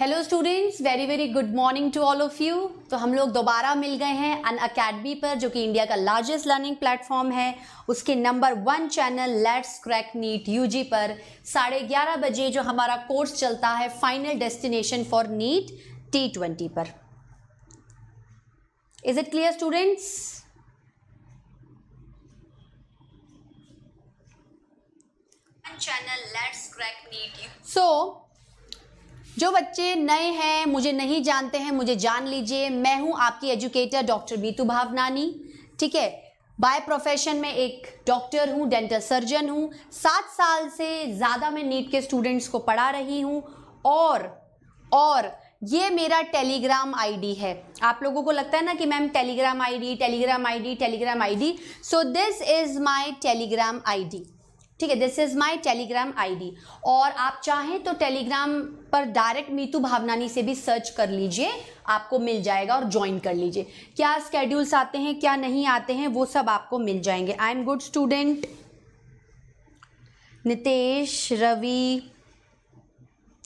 Hello students very very good morning to all of you तो हम लोग दोबारा मिल गए हैं अन अकेडमी पर जो कि इंडिया का लार्जेस्ट लर्निंग प्लेटफॉर्म है उसके number one channel let's crack NEET UG पर साढ़े ग्यारह बजे जो हमारा कोर्स चलता है final destination for NEET T twenty पर is it clear students channel let's crack NEET U so जो बच्चे नए हैं मुझे नहीं जानते हैं मुझे जान लीजिए मैं हूं आपकी एजुकेटर डॉक्टर बीतू भावनानी ठीक है बाय प्रोफेशन में एक डॉक्टर हूं डेंटल सर्जन हूं सात साल से ज़्यादा मैं नीट के स्टूडेंट्स को पढ़ा रही हूं और और ये मेरा टेलीग्राम आईडी है आप लोगों को लगता है ना कि ma'am Telegram ID Telegram ID Telegram ID so this is my Telegram ID ठीक है this is my Telegram ID और आप चाहें तो टेलीग्राम पर डायरेक्ट मीतू भावनानी से भी सर्च कर लीजिए आपको मिल जाएगा और ज्वाइन कर लीजिए क्या स्केड्यूल्स आते हैं क्या नहीं आते हैं वो सब आपको मिल जाएंगे I am good student Nitesh Ravi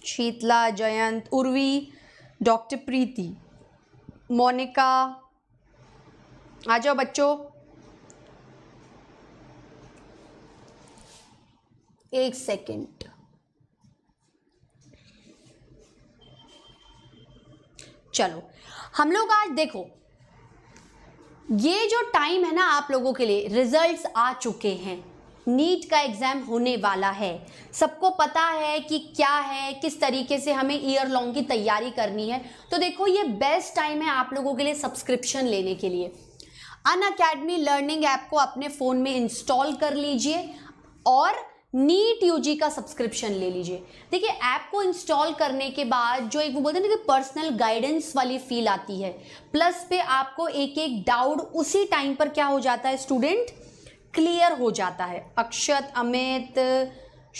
Sheetla Jayant Urvi doctor Preeti Monika आ जाओ बच्चों एक सेकेंड चलो हम लोग आज देखो ये जो टाइम है ना आप लोगों के लिए रिजल्ट्स आ चुके हैं नीट का एग्ज़ाम होने वाला है सबको पता है कि क्या है किस तरीके से हमें ईयर लॉन्ग की तैयारी करनी है तो देखो ये बेस्ट टाइम है आप लोगों के लिए सब्सक्रिप्शन लेने के लिए अन अकेडमी लर्निंग ऐप को अपने फ़ोन में इंस्टॉल कर लीजिए और नीट यू का सब्सक्रिप्शन ले लीजिए देखिए ऐप को इंस्टॉल करने के बाद जो एक वो बोलते हैं ना कि पर्सनल गाइडेंस वाली फील आती है प्लस पे आपको एक एक डाउट उसी टाइम पर क्या हो जाता है स्टूडेंट क्लियर हो जाता है Akshat Amit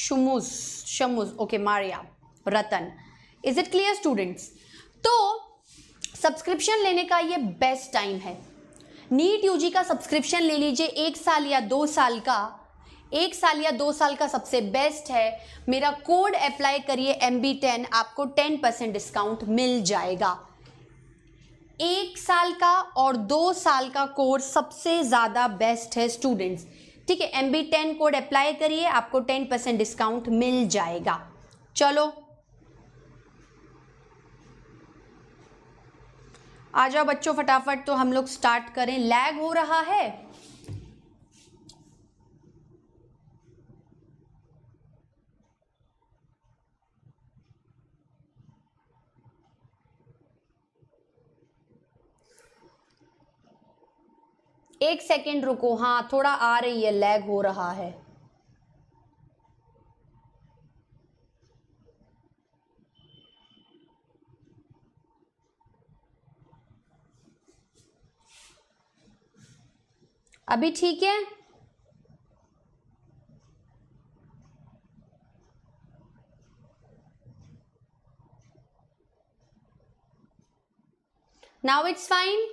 Shamus Shamus okay Maria Ratan is it clear students तो सब्सक्रिप्शन लेने का ये बेस्ट टाइम है नीट यू का सब्सक्रिप्शन ले लीजिए एक साल या दो साल का एक साल या दो साल का सबसे बेस्ट है मेरा कोड अप्लाई करिए एम बी टेन आपको टेन परसेंट डिस्काउंट मिल जाएगा एक साल का और दो साल का कोर्स सबसे ज़्यादा बेस्ट है स्टूडेंट्स ठीक है M B ten code apply करिए आपको टेन परसेंट डिस्काउंट मिल जाएगा चलो आ जाओ बच्चों फटाफट तो हम लोग स्टार्ट करें लैग हो रहा है एक सेकेंड रुको हाँ थोड़ा आ रही है लैग हो रहा है अभी ठीक है नाउ इट्स फाइन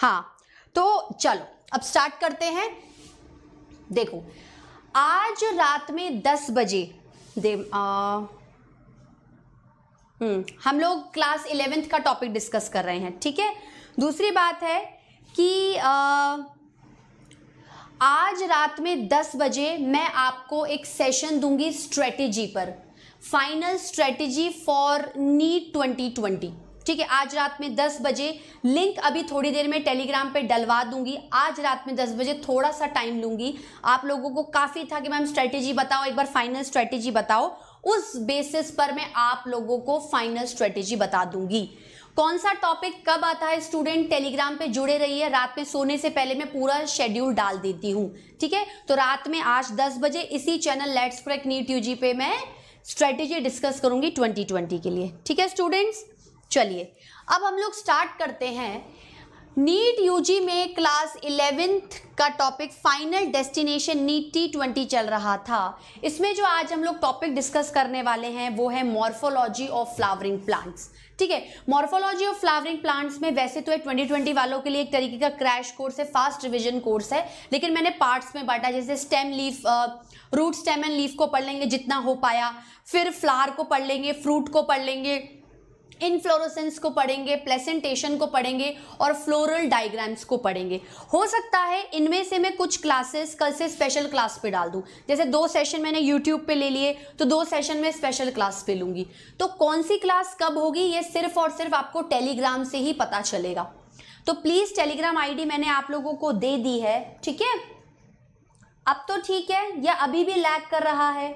हाँ तो चलो अब स्टार्ट करते हैं देखो आज रात में दस बजे दे आ, हम्म, हम लोग क्लास इलेवेंथ का टॉपिक डिस्कस कर रहे हैं ठीक है दूसरी बात है कि आ, आज रात में दस बजे मैं आपको एक सेशन दूंगी स्ट्रेटेजी पर final strategy for NEET twenty twenty ठीक है आज रात में दस बजे लिंक अभी थोड़ी देर में टेलीग्राम पे डलवा दूंगी आज रात में दस बजे थोड़ा सा टाइम लूंगी आप लोगों को काफ़ी था कि मैम स्ट्रेटेजी बताओ एक बार फाइनल स्ट्रेटेजी बताओ उस बेसिस पर मैं आप लोगों को फाइनल स्ट्रेटेजी बता दूंगी कौन सा टॉपिक कब आता है स्टूडेंट टेलीग्राम पे जुड़े रहिए रात में सोने से पहले मैं पूरा शेड्यूल डाल देती हूँ ठीक है तो रात में आज 10 बजे इसी channel let's crack NEET UG पे मैं स्ट्रेटेजी डिस्कस करूंगी 2020 के लिए ठीक है स्टूडेंट्स चलिए अब हम लोग स्टार्ट करते हैं नीट यूजी में क्लास इलेवेंथ का topic final destination NEET T twenty चल रहा था इसमें जो आज हम लोग टॉपिक डिस्कस करने वाले हैं वो है मॉर्फोलॉजी ऑफ फ्लावरिंग प्लांट्स ठीक है मॉर्फोलॉजी ऑफ फ्लावरिंग प्लांट्स में वैसे तो है 2020 वालों के लिए एक तरीके का क्रैश कोर्स है फास्ट रिविजन कोर्स है लेकिन मैंने पार्ट्स में बांटा जैसे stem leaf root stem and leaf को पढ़ लेंगे जितना हो पाया फिर फ्लावर को पढ़ लेंगे फ्रूट को पढ़ लेंगे इनफ्लोरोसेंस को पढ़ेंगे प्लेसेंटेशन को पढ़ेंगे और फ्लोरल डायग्राम्स को पढ़ेंगे हो सकता है इनमें से मैं कुछ क्लासेस कल से स्पेशल क्लास पे डाल दूं जैसे दो सेशन मैंने यूट्यूब पे ले लिए तो दो सेशन में स्पेशल क्लास पे लूंगी तो कौन सी क्लास कब होगी ये सिर्फ और सिर्फ आपको टेलीग्राम से ही पता चलेगा तो प्लीज़ टेलीग्राम आई मैंने आप लोगों को दे दी है ठीक है अब तो ठीक है या अभी भी लैक कर रहा है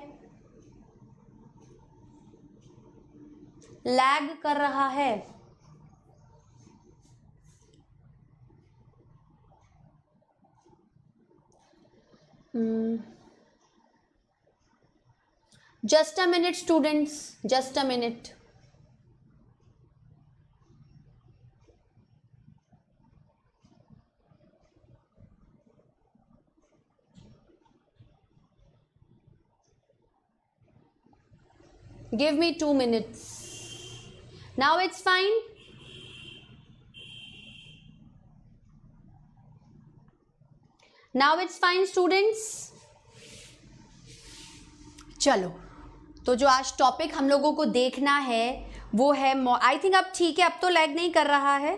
लैग कर रहा है just a minute students just a minute give me 2 minutes now it's fine now it's fine students चलो तो जो आज टॉपिक हम लोगों को देखना है वो है आई थिंक अब ठीक है अब तो लैग नहीं कर रहा है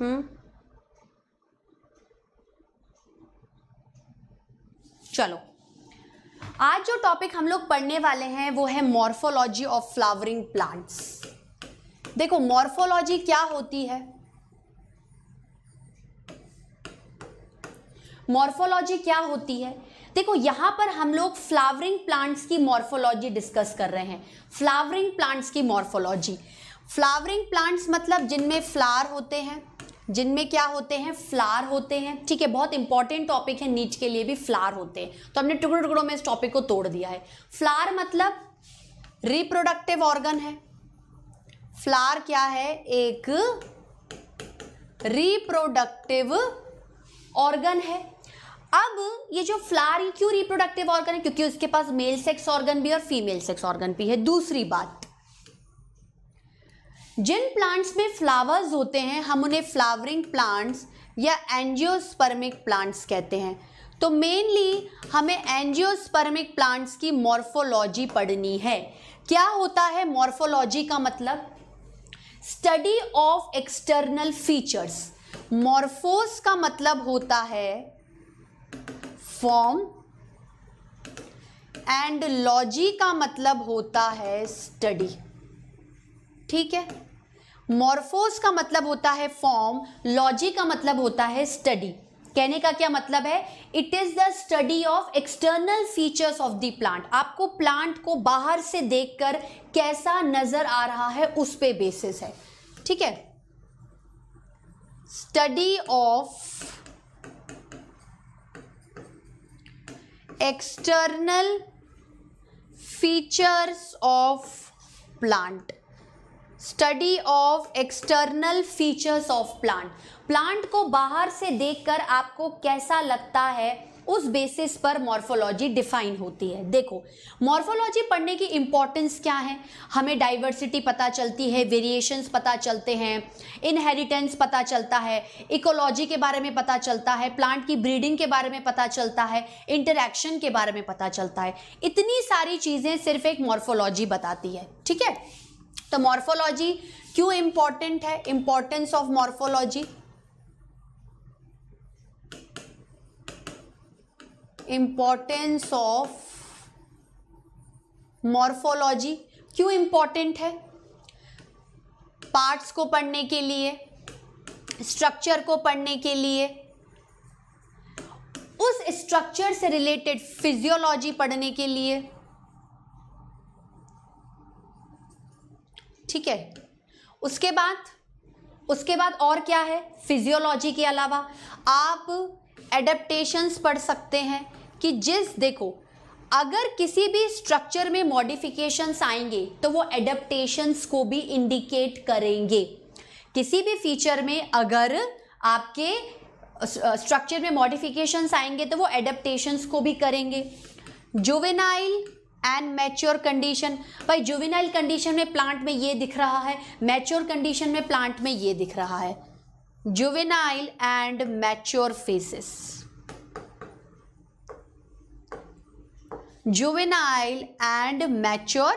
हम्म चलो आज जो टॉपिक हम लोग पढ़ने वाले हैं वो है मॉर्फोलॉजी ऑफ फ्लावरिंग प्लांट्स देखो मॉर्फोलॉजी क्या होती है मॉर्फोलॉजी क्या होती है देखो यहां पर हम लोग फ्लावरिंग प्लांट्स की मॉर्फोलॉजी डिस्कस कर रहे हैं फ्लावरिंग प्लांट्स की मॉर्फोलॉजी फ्लावरिंग प्लांट्स मतलब जिनमें फ्लावर होते हैं जिनमें क्या होते हैं फ्लार होते हैं ठीक है बहुत इंपॉर्टेंट टॉपिक है नीच के लिए भी फ्लार होते हैं तो हमने टुकड़ों टुकड़ों में इस टॉपिक को तोड़ दिया है फ्लार मतलब रिप्रोडक्टिव ऑर्गन है फ्लार क्या है एक रिप्रोडक्टिव ऑर्गन है अब ये जो फ्लार क्यों रिप्रोडक्टिव ऑर्गन है क्योंकि उसके पास मेल सेक्स ऑर्गन भी और फीमेल सेक्स ऑर्गन भी है दूसरी बात जिन प्लांट्स में फ्लावर्स होते हैं हम उन्हें फ्लावरिंग प्लांट्स या एंजियोस्पर्मिक प्लांट्स कहते हैं तो मेनली हमें एंजियोस्पर्मिक प्लांट्स की मॉर्फोलॉजी पढ़नी है क्या होता है मॉर्फोलॉजी का मतलब study of external features morphos का मतलब होता है फॉर्म एंड लॉजी का मतलब होता है स्टडी ठीक है मॉर्फोस का मतलब होता है फॉर्म लॉजी का मतलब होता है स्टडी कहने का क्या मतलब है it is the study of external features of the plant आपको प्लांट को बाहर से देखकर कैसा नजर आ रहा है उस पे बेसिस है ठीक है study of external features of plant study of external features of plant plant को बाहर से देखकर आपको कैसा लगता है उस बेसिस पर मॉर्फोलॉजी डिफाइन होती है देखो मॉर्फोलॉजी पढ़ने की इंपॉर्टेंस क्या है हमें डाइवर्सिटी पता चलती है वेरिएशंस पता चलते हैं इनहेरिटेंस पता चलता है इकोलॉजी के बारे में पता चलता है प्लांट की ब्रीडिंग के बारे में पता चलता है इंटरेक्शन के बारे में पता चलता है इतनी सारी चीज़ें सिर्फ एक मॉर्फोलॉजी बताती है ठीक है तो मॉर्फोलॉजी क्यों इंपॉर्टेंट है importance of morphology importance of morphology क्यों इंपॉर्टेंट है पार्ट्स को पढ़ने के लिए स्ट्रक्चर को पढ़ने के लिए उस स्ट्रक्चर से रिलेटेड फिजियोलॉजी पढ़ने के लिए ठीक है उसके बाद उसके बाद और क्या है फिजियोलॉजी के अलावा आप एडेप्टेशंस पढ़ सकते हैं कि जिस देखो अगर किसी भी स्ट्रक्चर में मॉडिफिकेशंस आएंगे तो वो एडेप्टेशंस को भी इंडिकेट करेंगे किसी भी फीचर में अगर आपके स्ट्रक्चर में मॉडिफिकेशंस आएंगे तो वो एडेप्टेशंस को भी करेंगे जोवेनाइल एंड मैच्योर कंडीशन भाई जुविनाइल कंडीशन में प्लांट में ये दिख रहा है मैच्योर कंडीशन में प्लांट में ये दिख रहा है juvenile and mature phases juvenile and mature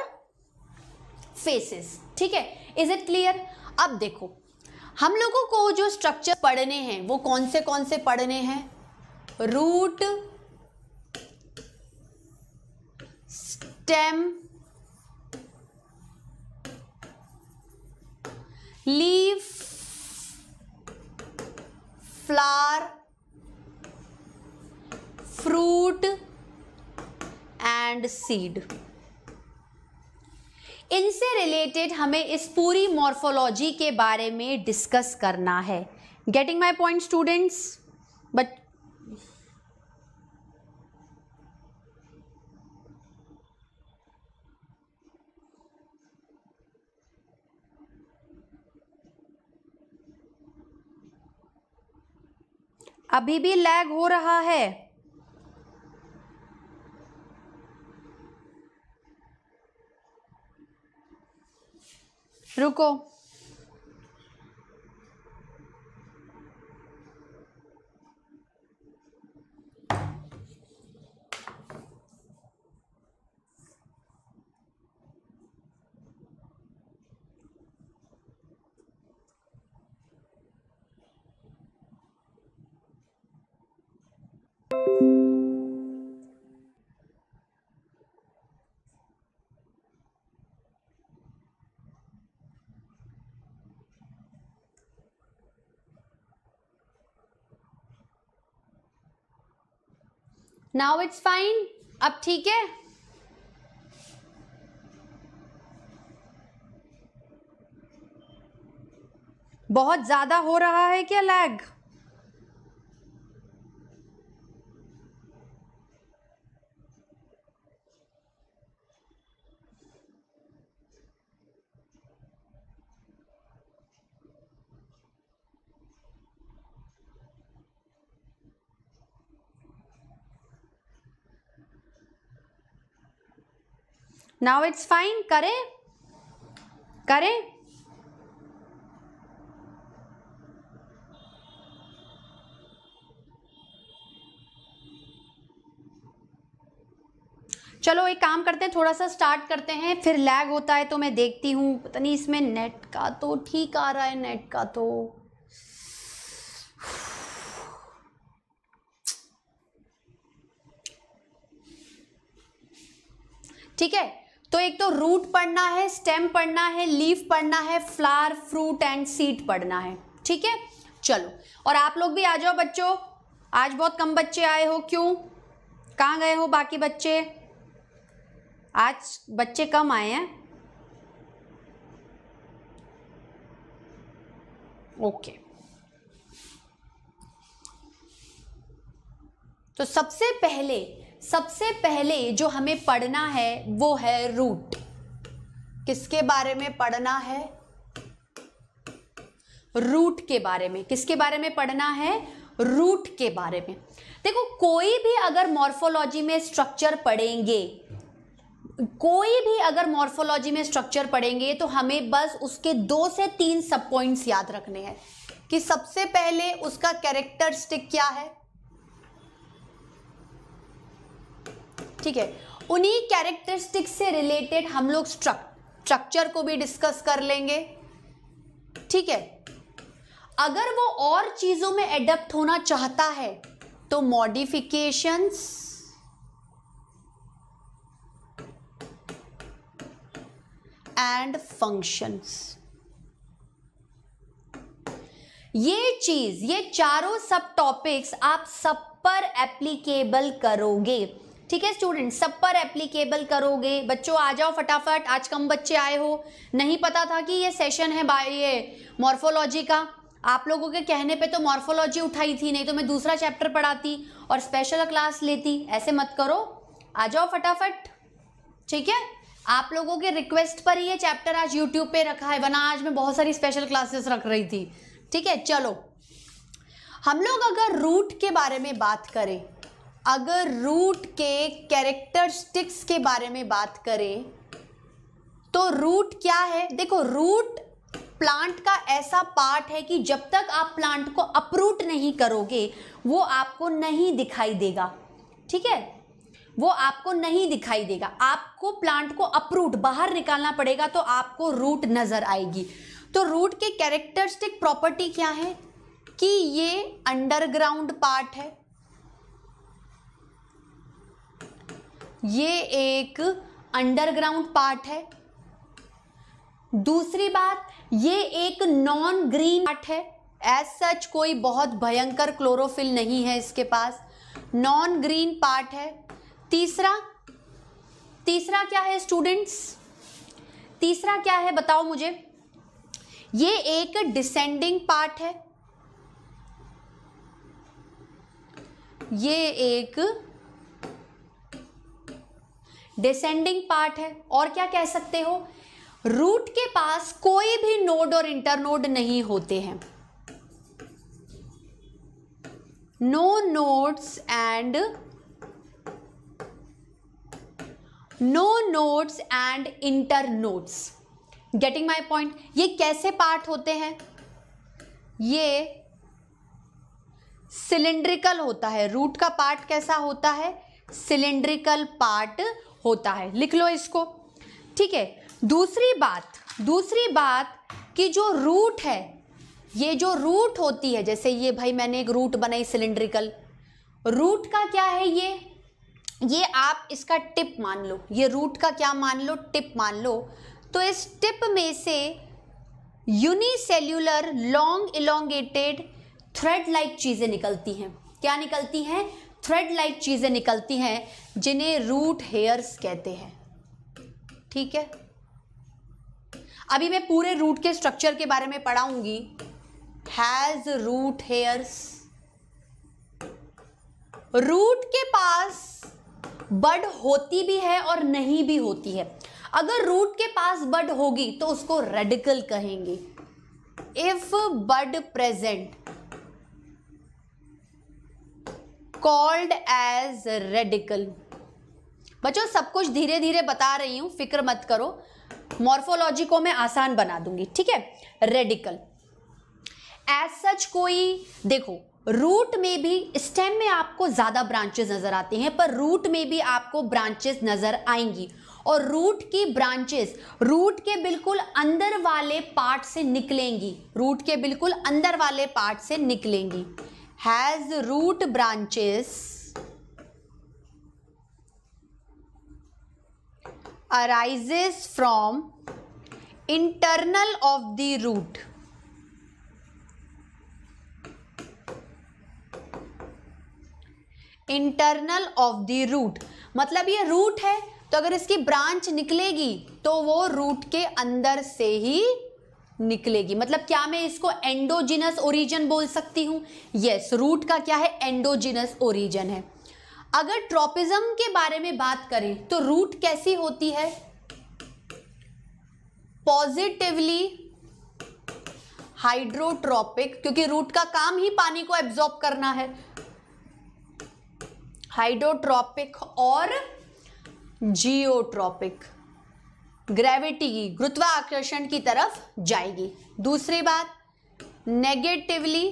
phases ठीक है इज इट क्लियर अब देखो हम लोगों को जो स्ट्रक्चर पढ़ने हैं वो कौन से कौन से पढ़ने हैं root stem leaf flower fruit and seed इनसे रिलेटेड हमें इस पूरी मॉर्फोलॉजी के बारे में डिस्कस करना है getting my point students but अभी भी लैग हो रहा है रुको नाउ इट्स फाइन अब ठीक है बहुत ज्यादा हो रहा है क्या लैग नाउ इट्स फाइन करें करें चलो एक काम करते हैं थोड़ा सा स्टार्ट करते हैं फिर लैग होता है तो मैं देखती हूँ पता नहीं इसमें नेट का तो ठीक आ रहा है नेट का तो ठीक है तो एक तो रूट पढ़ना है स्टेम पढ़ना है लीफ पढ़ना है फ्लावर फ्रूट एंड सीड पढ़ना है ठीक है चलो और आप लोग भी आ जाओ बच्चों आज बहुत कम बच्चे आए हो क्यों कहाँ गए हो बाकी बच्चे आज बच्चे कम आए हैं ओके तो सबसे पहले सबसे पहले जो हमें पढ़ना है वो है रूट किसके बारे में पढ़ना है रूट के बारे में किसके बारे में पढ़ना है रूट के बारे में देखो कोई भी अगर मॉर्फोलॉजी में स्ट्रक्चर पढ़ेंगे कोई भी अगर मॉर्फोलॉजी में स्ट्रक्चर पढ़ेंगे तो हमें बस उसके दो से तीन सब पॉइंट्स याद रखने हैं कि सबसे पहले उसका कैरेक्टरिस्टिक क्या है ठीक है उन्हीं कैरेक्टरिस्टिक्स से रिलेटेड हम लोग स्ट्रक्चर को भी डिस्कस कर लेंगे ठीक है अगर वो और चीज़ों में एडप्ट होना चाहता है तो मॉडिफिकेशंस एंड फंक्शंस ये चीज ये चारों सब टॉपिक्स आप सब पर एप्लीकेबल करोगे ठीक है स्टूडेंट सब पर एप्लीकेबल करोगे बच्चों आ जाओ फटाफट आज कम बच्चे आए हो नहीं पता था कि ये सेशन है बाय ये मॉर्फोलॉजी का आप लोगों के कहने पे तो मॉर्फोलॉजी उठाई थी नहीं तो मैं दूसरा चैप्टर पढ़ाती और स्पेशल क्लास लेती ऐसे मत करो आ जाओ फटाफट ठीक है आप लोगों के रिक्वेस्ट पर ही ये चैप्टर आज यूट्यूब पे रखा है वरना आज मैं बहुत सारी स्पेशल क्लासेस रख रही थी ठीक है चलो हम लोग अगर रूट के बारे में बात करें अगर रूट के कैरेक्टरिस्टिक्स के बारे में बात करें तो रूट क्या है देखो रूट प्लांट का ऐसा पार्ट है कि जब तक आप प्लांट को अपरूट नहीं करोगे वो आपको नहीं दिखाई देगा ठीक है वो आपको नहीं दिखाई देगा आपको प्लांट को अपरूट बाहर निकालना पड़ेगा तो आपको रूट नज़र आएगी तो रूट के कैरेक्टरिस्टिक प्रॉपर्टी क्या है कि ये अंडरग्राउंड पार्ट है ये एक अंडरग्राउंड पार्ट है दूसरी बात ये एक नॉन ग्रीन पार्ट है एज सच कोई बहुत भयंकर क्लोरोफिल नहीं है इसके पास नॉन ग्रीन पार्ट है तीसरा तीसरा क्या है स्टूडेंट्स तीसरा क्या है बताओ मुझे ये एक डिसेंडिंग पार्ट है ये एक डिसेंडिंग पार्ट है और क्या कह सकते हो रूट के पास कोई भी नोड और इंटरनोड नहीं होते हैं no nodes and no nodes and internodes getting my point ये कैसे पार्ट होते हैं ये सिलेंड्रिकल होता है रूट का पार्ट कैसा होता है सिलेंड्रिकल पार्ट होता है लिख लो इसको ठीक है दूसरी बात दूसरी बात कि जो रूट है ये जो रूट होती है जैसे ये भाई मैंने एक रूट बनाई सिलेंड्रिकल रूट का क्या है ये ये आप इसका टिप मान लो ये रूट का क्या मान लो टिप मान लो तो इस टिप में से unicellular long elongated thread like चीज़ें निकलती हैं क्या निकलती हैं थ्रेड लाइक चीज़ें निकलती हैं जिन्हें रूट हेयर्स कहते हैं ठीक है अभी मैं पूरे रूट के स्ट्रक्चर के बारे में पढ़ाऊंगी हैज रूट हेयर्स रूट के पास बड होती भी है और नहीं भी होती है अगर रूट के पास बड होगी तो उसको रेडिकल कहेंगे if bud present called as radicle बच्चों सब कुछ धीरे धीरे बता रही हूं फिक्र मत करो मॉर्फोलॉजी को मैं आसान बना दूंगी ठीक है रेडिकल एज सच कोई देखो रूट में भी स्टेम में आपको ज़्यादा ब्रांचेस नज़र आते हैं पर रूट में भी आपको ब्रांचेस नज़र आएंगी और रूट की ब्रांचेस रूट के बिल्कुल अंदर वाले पार्ट से निकलेंगी रूट के बिल्कुल अंदर वाले पार्ट से निकलेंगी has root branches arises from internal of the root internal of the root मतलब ये रूट है तो अगर इसकी ब्रांच निकलेगी तो वो रूट के अंदर से ही निकलेगी मतलब क्या मैं इसको एंडोजिनस ओरिजन बोल सकती हूँ यस रूट का क्या है एंडोजिनस ओरिजन है अगर ट्रॉपिज्म के बारे में बात करें तो रूट कैसी होती है पॉजिटिवली हाइड्रोट्रॉपिक क्योंकि रूट का काम ही पानी को एब्जॉर्ब करना है हाइड्रोट्रॉपिक और जियोट्रॉपिक ग्रेविटी की गुरुत्वाकर्षण की तरफ जाएगी दूसरी बात negatively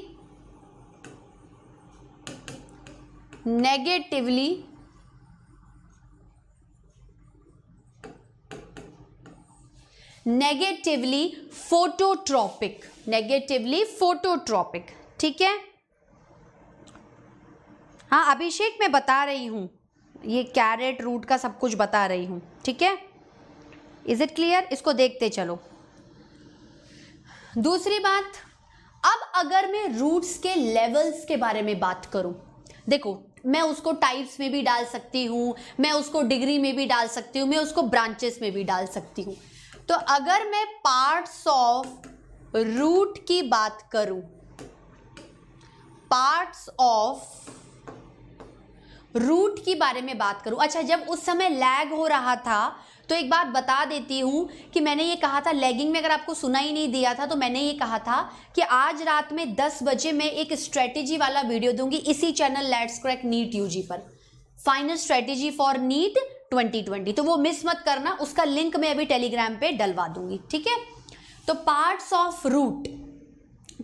negatively negatively phototropic negatively phototropic ठीक है हाँ अभिषेक मैं बता रही हूँ ये कैरेट रूट का सब कुछ बता रही हूँ ठीक है इज़ इट क्लियर इसको देखते चलो दूसरी बात अब अगर मैं रूट्स के लेवल्स के बारे में बात करूं देखो मैं उसको टाइप्स में भी डाल सकती हूं मैं उसको डिग्री में भी डाल सकती हूं मैं उसको ब्रांचेस में भी डाल सकती हूं तो अगर मैं पार्ट्स ऑफ रूट की बात करूं पार्ट्स ऑफ रूट की बारे में बात करूं अच्छा जब उस समय लैग हो रहा था तो एक बात बता देती हूँ कि मैंने ये कहा था लेगिंग में अगर आपको सुना ही नहीं दिया था तो मैंने ये कहा था कि आज रात में दस बजे मैं एक स्ट्रेटेजी वाला वीडियो दूंगी इसी channel let's crack NEET UG पर फाइनल स्ट्रेटेजी फॉर नीट 2020 तो वो मिस मत करना उसका लिंक मैं अभी टेलीग्राम पे डलवा दूंगी ठीक है तो पार्ट्स ऑफ रूट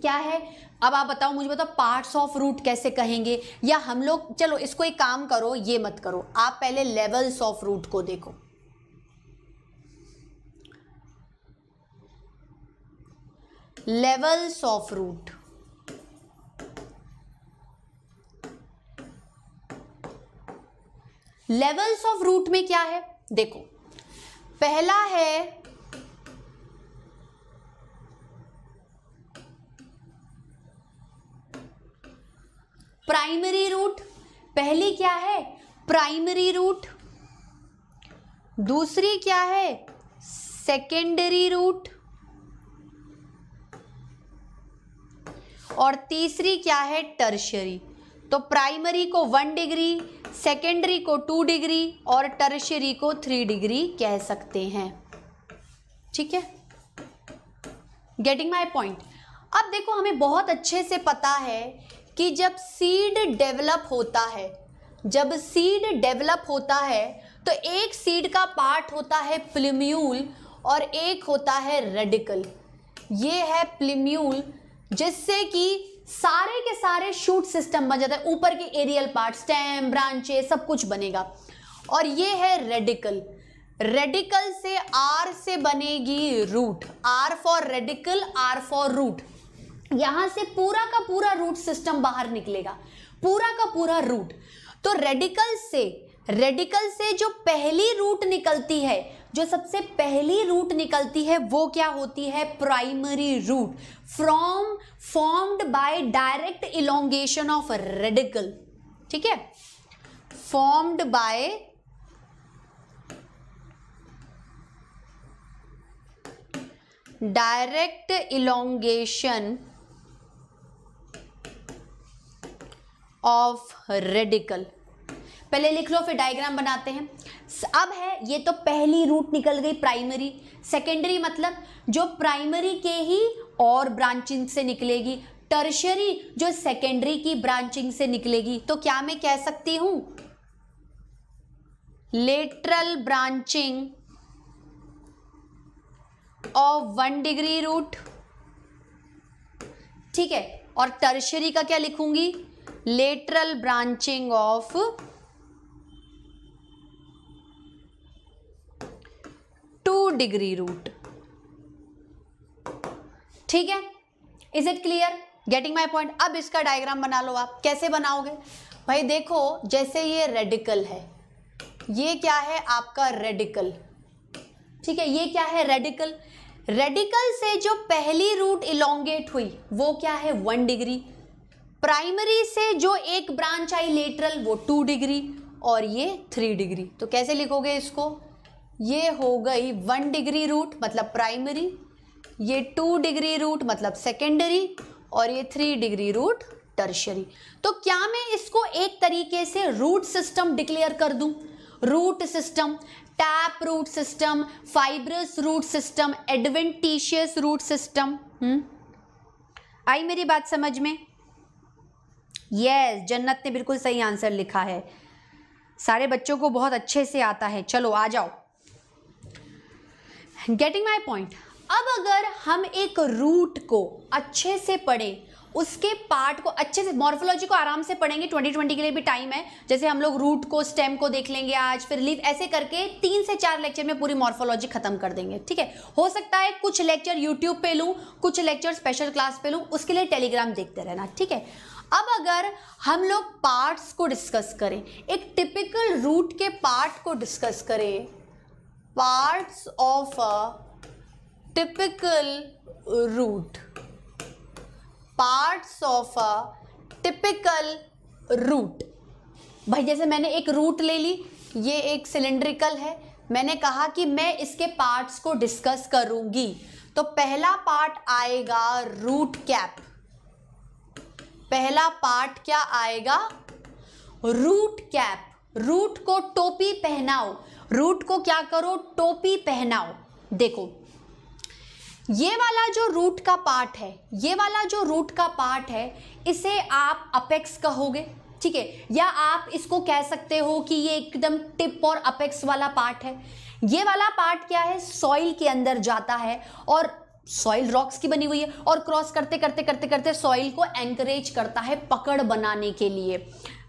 क्या है अब आप बताओ मुझे बताओ पार्ट्स ऑफ रूट कैसे कहेंगे या हम लोग चलो इसको एक काम करो ये मत करो आप पहले लेवल्स ऑफ रूट को देखो levels of root levels of root में क्या है देखो पहला है प्राइमरी रूट पहली क्या है प्राइमरी रूट दूसरी क्या है सेकेंडरी रूट और तीसरी क्या है टर्शरी तो प्राइमरी को वन डिग्री सेकेंडरी को टू डिग्री और टर्शरी को थ्री डिग्री कह सकते हैं ठीक है गेटिंग माई पॉइंट अब देखो हमें बहुत अच्छे से पता है कि जब सीड डेवलप होता है जब सीड डेवलप होता है तो एक सीड का पार्ट होता है प्लिम्यूल और एक होता है रेडिकल ये है प्लिम्यूल जिससे कि सारे के सारे शूट सिस्टम बन जाता है ऊपर के एरियल पार्ट स्टेम ब्रांचे सब कुछ बनेगा और ये है रेडिकल रेडिकल से आर से बनेगी root R for radicle R for root यहां से पूरा का पूरा रूट सिस्टम बाहर निकलेगा पूरा का पूरा रूट तो रेडिकल से रेडिकल से जो पहली रूट निकलती है जो सबसे पहली रूट निकलती है वो क्या होती है primary root from formed by direct elongation of radicle ठीक है formed by direct elongation of radicle पहले लिख लो फिर डायग्राम बनाते हैं अब है ये तो पहली रूट निकल गई प्राइमरी सेकेंडरी मतलब जो प्राइमरी के ही और ब्रांचिंग से निकलेगी टर्शरी जो सेकेंडरी की ब्रांचिंग से निकलेगी तो क्या मैं कह सकती हूं lateral branching of one degree root ठीक है और टर्शरी का क्या लिखूंगी lateral branching of degree root ठीक है is it clear getting my point अब इसका डायग्राम बना लो आप कैसे बनाओगे भाई देखो जैसे ये रेडिकल है ये क्या है आपका रेडिकल ठीक है ये क्या है रेडिकल रेडिकल से जो पहली रूट इलोंगेट हुई वो क्या है वन डिग्री प्राइमरी से जो एक ब्रांच आई लेटरल वो टू डिग्री और ये थ्री डिग्री तो कैसे लिखोगे इसको ये हो गई वन डिग्री रूट मतलब प्राइमरी ये टू डिग्री रूट मतलब सेकेंडरी और ये थ्री डिग्री रूट टर्शरी तो क्या मैं इसको एक तरीके से रूट सिस्टम डिक्लेयर कर दूं root system tap root system fibrous root system adventitious root system आई मेरी बात समझ में यस yes, जन्नत ने बिल्कुल सही आंसर लिखा है सारे बच्चों को बहुत अच्छे से आता है चलो आ जाओ गेटिंग माई पॉइंट अब अगर हम एक रूट को अच्छे से पढ़ें उसके पार्ट को अच्छे से मॉर्फोलॉजी को आराम से पढ़ेंगे 2020 के लिए भी टाइम है जैसे हम लोग रूट को स्टेम को देख लेंगे आज फिर लीव ऐसे करके तीन से चार लेक्चर में पूरी मॉर्फोलॉजी खत्म कर देंगे ठीक है हो सकता है कुछ लेक्चर यूट्यूब पे लूँ कुछ लेक्चर स्पेशल क्लास पे लूँ उसके लिए टेलीग्राम देखते रहना ठीक है अब अगर हम लोग पार्ट्स को डिस्कस करें एक टिपिकल रूट के पार्ट को डिस्कस करें parts of a typical root parts of a typical root भाई जैसे मैंने एक रूट ले ली ये एक सिलेंड्रिकल है मैंने कहा कि मैं इसके पार्ट्स को डिस्कस करूंगी तो पहला पार्ट आएगा रूट कैप पहला पार्ट क्या आएगा रूट कैप रूट को टोपी पहनाओ रूट को क्या करो टोपी पहनाओ देखो ये वाला जो रूट का पार्ट है ये वाला जो रूट का पार्ट है इसे आप अपेक्स कहोगे ठीक है या आप इसको कह सकते हो कि ये एकदम टिप और अपेक्स वाला पार्ट है ये वाला पार्ट क्या है सॉइल के अंदर जाता है और सॉइल रॉक्स की बनी हुई है और क्रॉस करते करते करते करते सॉइल को एंकरेज करता है पकड़ बनाने के लिए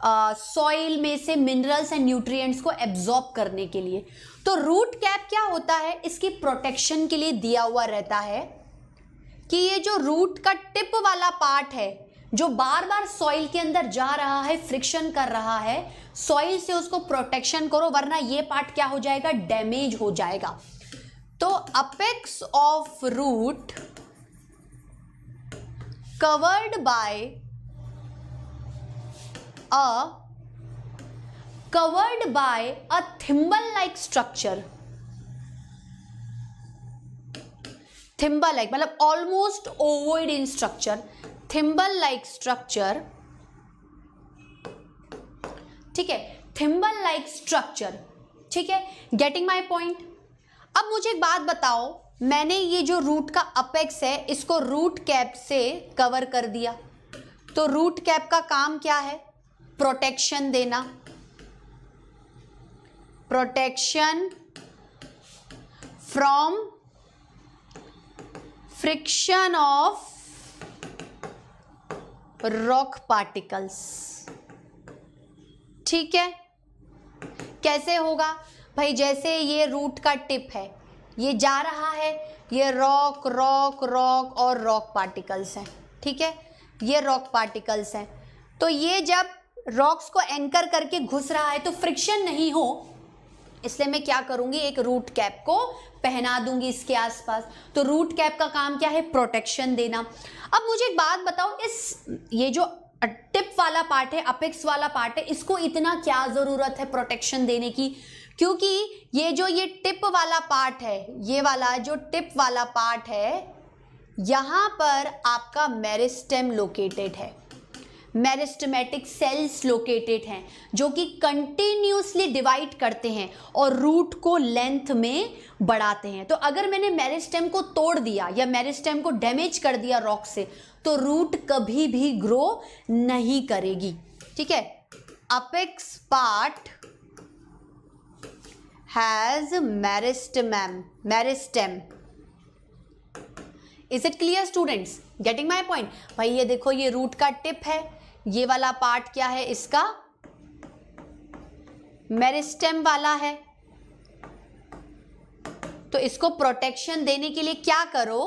सॉइल uh, में से मिनरल्स एंड न्यूट्रिएंट्स को एब्जॉर्ब करने के लिए तो रूट कैप क्या होता है इसकी प्रोटेक्शन के लिए दिया हुआ रहता है कि ये जो रूट का टिप वाला पार्ट है जो बार बार सॉइल के अंदर जा रहा है फ्रिक्शन कर रहा है सॉइल से उसको प्रोटेक्शन करो वरना ये पार्ट क्या हो जाएगा डैमेज हो जाएगा तो apex of root covered by a covered by a thimble like structure thimble like मतलब almost ovoid in structure thimble like structure ठीक है थिम्बल लाइक स्ट्रक्चर ठीक है गेटिंग माई पॉइंट अब मुझे एक बात बताओ मैंने ये जो रूट का अपेक्स है इसको रूट कैप से कवर कर दिया तो रूट कैप का काम क्या है प्रोटेक्शन देना protection from friction of rock particles ठीक है कैसे होगा भाई जैसे ये रूट का टिप है ये जा रहा है ये रॉक रॉक रॉक और रॉक पार्टिकल्स हैं ठीक है ये रॉक पार्टिकल्स हैं तो ये जब रॉक्स को एंकर करके घुस रहा है तो फ्रिक्शन नहीं हो इसलिए मैं क्या करूँगी एक रूट कैप को पहना दूंगी इसके आसपास तो रूट कैप का काम क्या है प्रोटेक्शन देना अब मुझे एक बात बताओ इस ये जो टिप वाला पार्ट है अपेक्स वाला पार्ट है इसको इतना क्या ज़रूरत है प्रोटेक्शन देने की क्योंकि ये जो ये टिप वाला पार्ट है ये वाला जो टिप वाला पार्ट है यहाँ पर आपका मेरिस्टेम लोकेटेड है मेरिस्टमेटिक सेल्स लोकेटेड हैं जो कि कंटिन्यूसली डिवाइड करते हैं और रूट को लेंथ में बढ़ाते हैं तो अगर मैंने मेरिस्टेम को तोड़ दिया या मेरिस्टेम को डैमेज कर दिया रॉक से तो रूट कभी भी ग्रो नहीं करेगी ठीक है apex part has meristem meristem is it clear students getting my point भाई ये देखो ये रूट का टिप है ये वाला पार्ट क्या है इसका मेरिस्टेम वाला है तो इसको प्रोटेक्शन देने के लिए क्या करो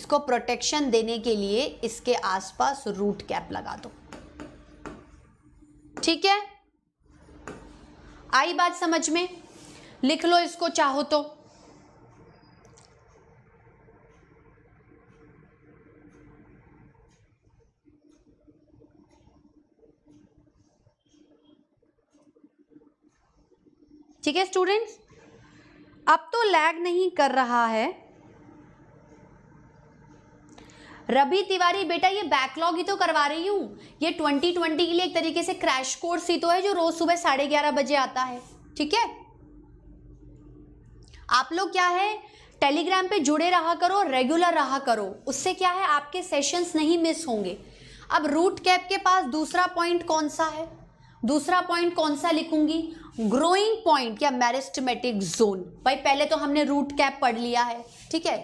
इसको प्रोटेक्शन देने के लिए इसके आसपास रूट कैप लगा दो ठीक है आई बात समझ में लिख लो इसको चाहो तो ठीक है स्टूडेंट्स अब तो लैग नहीं कर रहा है रवि तिवारी बेटा ये बैकलॉग ही तो करवा रही हूं ये 2020 के लिए एक तरीके से क्रैश कोर्स ही तो है जो रोज सुबह साढ़े ग्यारह बजे आता है ठीक है आप लोग क्या है टेलीग्राम पे जुड़े रहा करो रेगुलर रहा करो उससे क्या है आपके सेशंस नहीं मिस होंगे अब रूट कैप के पास दूसरा पॉइंट कौन सा है दूसरा पॉइंट कौन सा लिखूंगी ग्रोइंग पॉइंट या मैरिस्टमेटिक जोन भाई पहले तो हमने रूट कैप पढ़ लिया है ठीक है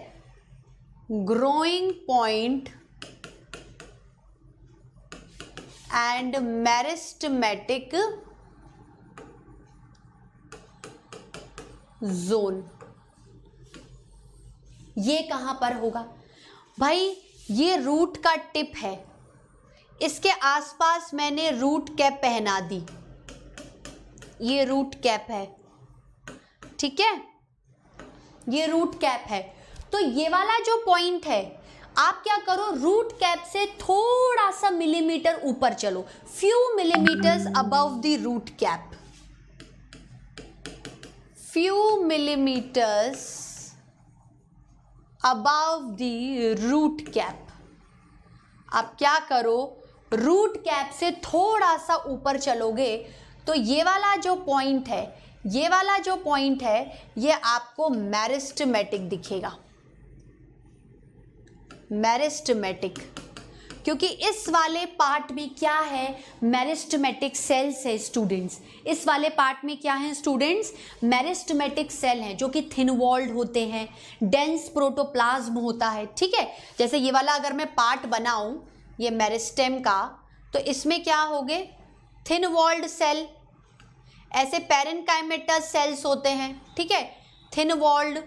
growing point and meristematic zone ये कहां पर होगा भाई ये रूट का टिप है इसके आसपास मैंने रूट कैप पहना दी ये रूट कैप है ठीक है ये रूट कैप है तो ये वाला जो पॉइंट है आप क्या करो रूट कैप से थोड़ा सा मिलीमीटर ऊपर चलो few millimetres above the root cap few millimeters above the root cap आप क्या करो रूट कैप से थोड़ा सा ऊपर चलोगे तो ये वाला जो पॉइंट है ये वाला जो पॉइंट है ये आपको मैरिस्टमेटिक दिखेगा मैरिस्टमेटिक क्योंकि इस वाले पार्ट में क्या है मैरिस्टमेटिक सेल्स है स्टूडेंट्स इस वाले पार्ट में क्या है स्टूडेंट्स मैरिस्टमेटिक सेल हैं जो कि थिन वॉल्ड होते हैं डेंस प्रोटोप्लाज्म होता है ठीक है जैसे ये वाला अगर मैं पार्ट बनाऊँ ये मेरिस्टेम का तो इसमें क्या हो गए थिन वॉल्ड सेल ऐसे पेरेंट सेल्स होते हैं ठीक है थिन वॉल्ड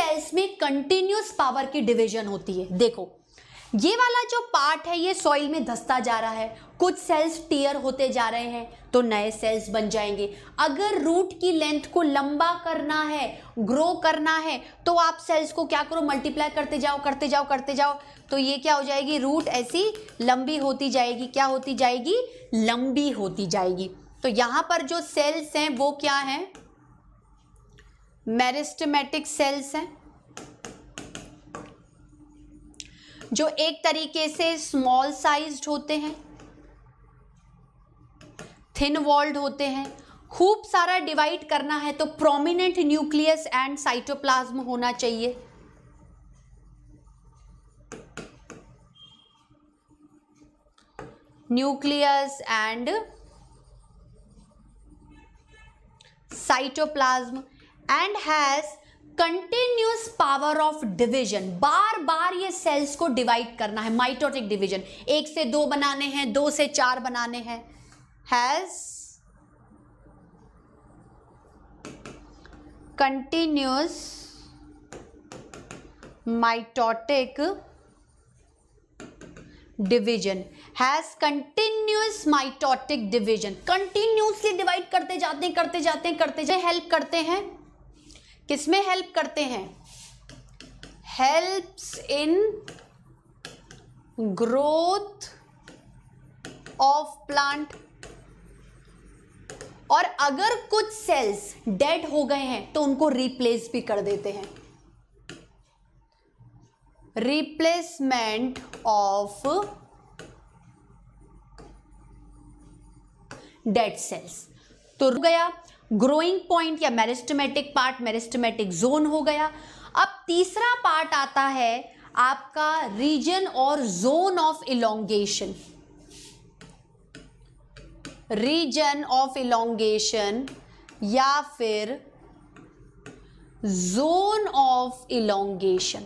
सेल्स में कंटिन्यूस पावर की डिवीजन होती है देखो ये वाला जो पार्ट है ये सॉइल में धसता जा रहा है कुछ सेल्स टीयर होते जा रहे हैं तो नए सेल्स बन जाएंगे अगर रूट की लेंथ को लंबा करना है ग्रो करना है तो आप सेल्स को क्या करो मल्टीप्लाई करते जाओ करते जाओ करते जाओ तो ये क्या हो जाएगी रूट ऐसी लंबी होती जाएगी क्या होती जाएगी लंबी होती जाएगी तो यहाँ पर जो सेल्स हैं वो क्या हैं मेरिस्टमेटिक सेल्स हैं जो एक तरीके से स्मॉल साइज्ड होते हैं थिन वॉल्ड होते हैं खूब सारा डिवाइड करना है तो प्रोमिनेंट न्यूक्लियस एंड साइटोप्लाज्म होना चाहिए nucleus and cytoplasm and has continuous power of division बार बार ये सेल्स को डिवाइड करना है माइटोटिक डिवीजन एक से दो बनाने हैं दो से चार बनाने हैं has continuous mitotic division has continuous mitotic division continuously divide करते जाते हैं करते जाते हैं करते जाते हेल्प करते हैं किसमें हेल्प करते हैं helps in growth of plant और अगर कुछ सेल्स डेड हो गए हैं तो उनको रिप्लेस भी कर देते हैं रिप्लेसमेंट ऑफ डेड सेल्स तो रुक गया ग्रोइंग पॉइंट या मेरिस्टमेटिक पार्ट मेरिस्टमेटिक जोन हो गया अब तीसरा पार्ट आता है आपका रीजन और zone of elongation region of elongation या फिर जोन ऑफ इलोंगेशन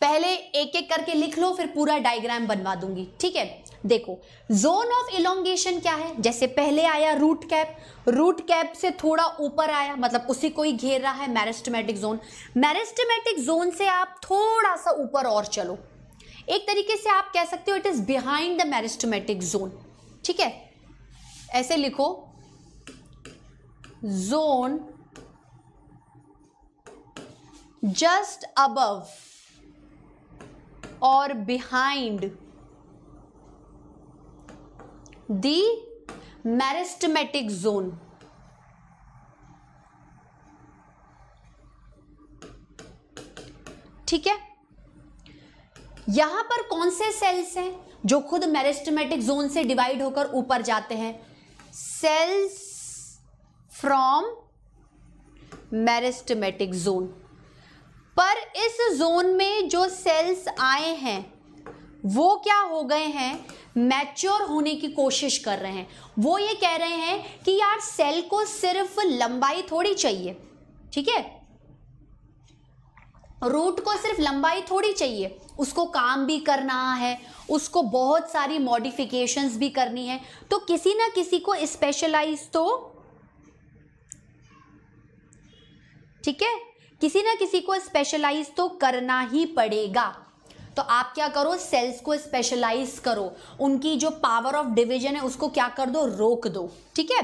पहले एक एक करके लिख लो फिर पूरा डायग्राम बनवा दूंगी ठीक है देखो जोन ऑफ इलोंगेशन क्या है जैसे पहले आया रूट कैप रूट कैप से थोड़ा ऊपर आया मतलब उसी को ही घेर रहा है मैरिस्टमेटिक जोन मैरिस्टमेटिक जोन से आप थोड़ा सा ऊपर और चलो एक तरीके से आप कह सकते हो it is behind the meristematic zone ठीक है ऐसे लिखो जोन जस्ट अबव और बिहाइंड the meristematic zone ठीक है यहां पर कौन से सेल्स हैं जो खुद मेरिस्टमेटिक जोन से डिवाइड होकर ऊपर जाते हैं सेल्स फ्रॉम मेरिस्टमेटिक जोन पर इस जोन में जो सेल्स आए हैं वो क्या हो गए हैं मैच्योर होने की कोशिश कर रहे हैं वो ये कह रहे हैं कि यार सेल को सिर्फ लंबाई थोड़ी चाहिए ठीक है रूट को सिर्फ लंबाई थोड़ी चाहिए उसको काम भी करना है उसको बहुत सारी मॉडिफिकेशंस भी करनी है तो किसी ना किसी को स्पेशलाइज तो ठीक है किसी ना किसी को स्पेशलाइज तो करना ही पड़ेगा तो आप क्या करो सेल्स को स्पेशलाइज करो उनकी जो पावर ऑफ डिविजन है उसको क्या कर दो रोक दो ठीक है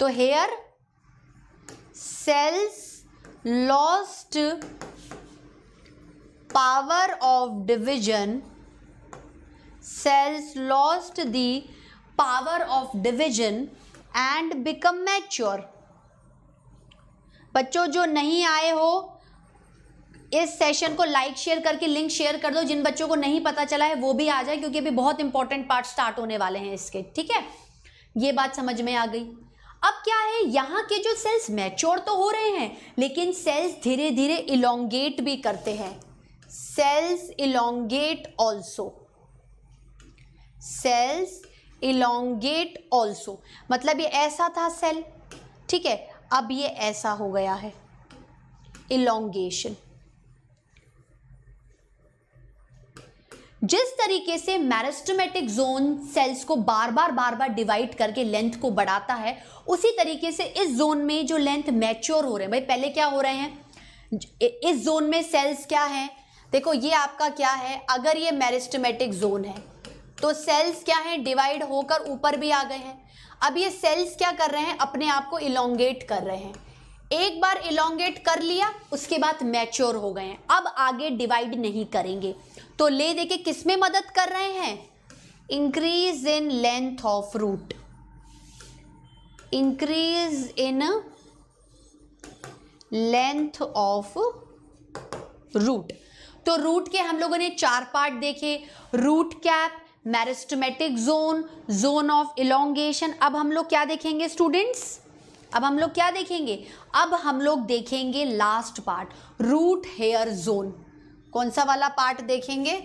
तो hair cells lost power of division cells lost the power of division and become mature बच्चों जो नहीं आए हो इस सेशन को लाइक शेयर करके लिंक शेयर कर दो जिन बच्चों को नहीं पता चला है वो भी आ जाए क्योंकि अभी बहुत इंपॉर्टेंट पार्ट स्टार्ट होने वाले हैं इसके ठीक है ये बात समझ में आ गई अब क्या है यहाँ के जो सेल्स मैच्योर तो हो रहे हैं लेकिन सेल्स धीरे धीरे इलोंगेट भी करते हैं cells elongate also cells elongate also मतलब ये ऐसा था सेल ठीक है अब ये ऐसा हो गया है इलोंगेशन जिस तरीके से मैरिस्टोमेटिक जोन सेल्स को बार बार बार बार डिवाइड करके लेंथ को बढ़ाता है उसी तरीके से इस जोन में जो लेंथ मैच्योर हो रहे हैं भाई पहले क्या हो रहे हैं इस जोन में सेल्स क्या हैं देखो ये आपका क्या है अगर ये मैरिस्टोमेटिक जोन है तो सेल्स क्या हैं डिवाइड होकर ऊपर भी आ गए हैं अब ये सेल्स क्या कर रहे हैं अपने आप को इलोंगेट कर रहे हैं एक बार इलांगेट कर लिया उसके बाद मैच्योर हो गए हैं अब आगे डिवाइड नहीं करेंगे तो ले देके किस में मदद कर रहे हैं increase in length of root increase in length of root तो रूट के हम लोगों ने चार पार्ट देखे root cap meristematic zone zone of elongation अब हम लोग क्या देखेंगे स्टूडेंट्स अब हम लोग क्या देखेंगे अब हम लोग देखेंगे last part root hair zone कौन सा वाला पार्ट देखेंगे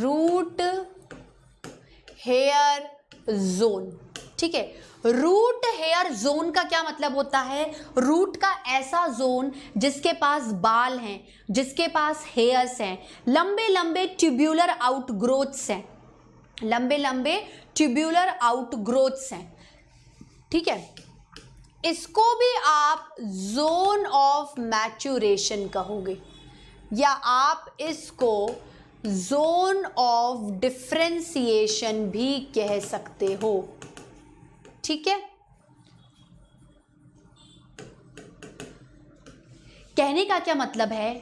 रूट हेयर जोन ठीक है रूट हेयर जोन का क्या मतलब होता है रूट का ऐसा जोन जिसके पास बाल हैं जिसके पास हेयर्स हैं लंबे लंबे ट्यूब्यूलर आउट ग्रोथ्स हैं लंबे लंबे ट्यूब्यूलर आउट ग्रोथ्स हैं ठीक है इसको भी आप जोन ऑफ मैच्यूरेशन कहोगे या आप इसको जोन ऑफ डिफ्रेंसीशन भी कह सकते हो ठीक है कहने का क्या मतलब है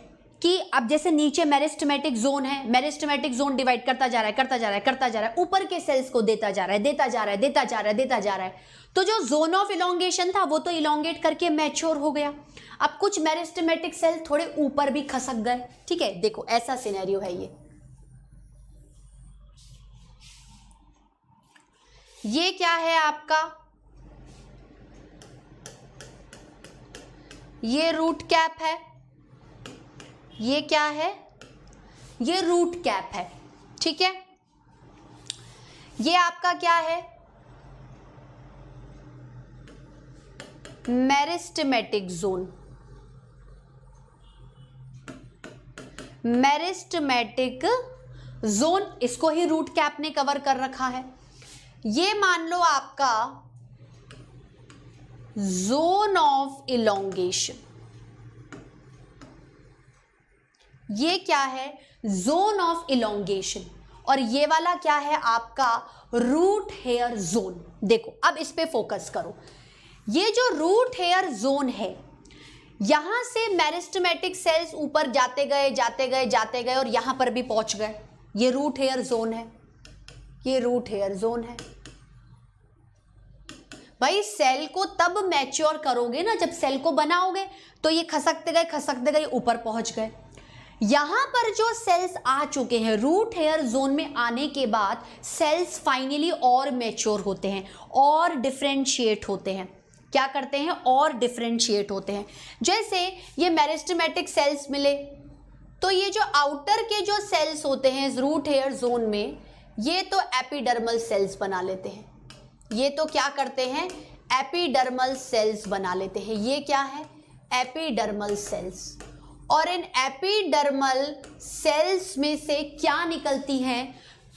कि अब जैसे नीचे मेरिस्टमेटिक जोन है मेरिस्टमेटिक जोन डिवाइड करता जा रहा है करता जा रहा है करता जा रहा है ऊपर के सेल्स को देता जा रहा है देता जा रहा है देता जा रहा है देता जा रहा है तो जो जोन ऑफ इलोंगेशन था वो तो इलोंगेट करके मैच्योर हो गया अब कुछ मेरिस्टमेटिक सेल थोड़े ऊपर भी खसक गए ठीक है देखो ऐसा सिनेरियो है ये ये क्या है आपका ये रूट कैप है ये क्या है ये रूट कैप है ठीक है ये आपका क्या है मेरिस्टमेटिक जोन मेरिस्टमेटिक जोन इसको ही रूट कैप ने कवर कर रखा है ये मान लो आपका जोन ऑफ इलोंगेशन ये क्या है जोन ऑफ इलोंगेशन और ये वाला क्या है आपका रूट हेयर जोन देखो अब इस पे फोकस करो ये जो रूट हेयर जोन है यहां से मैरिस्टमेटिक सेल्स ऊपर जाते गए जाते गए जाते गए और यहां पर भी पहुंच गए ये रूट हेयर जोन है ये रूट हेयर जोन है भाई सेल को तब मैच्योर करोगे ना जब सेल को बनाओगे तो ये खसकते गए खसकते गए ऊपर पहुंच गए यहाँ पर जो सेल्स आ चुके हैं रूट हेयर जोन में आने के बाद सेल्स फाइनली और मैच्योर होते हैं और डिफ्रेंशिएट होते हैं क्या करते हैं और डिफ्रेंशिएट होते हैं जैसे ये मेरिस्टमेटिक सेल्स मिले तो ये जो आउटर के जो सेल्स होते हैं रूट हेयर जोन में ये तो एपिडर्मल सेल्स बना लेते हैं ये तो क्या करते हैं एपिडर्मल सेल्स बना लेते हैं ये क्या है एपीडर्मल सेल्स और इन एपीडर्मल सेल्स में से क्या निकलती है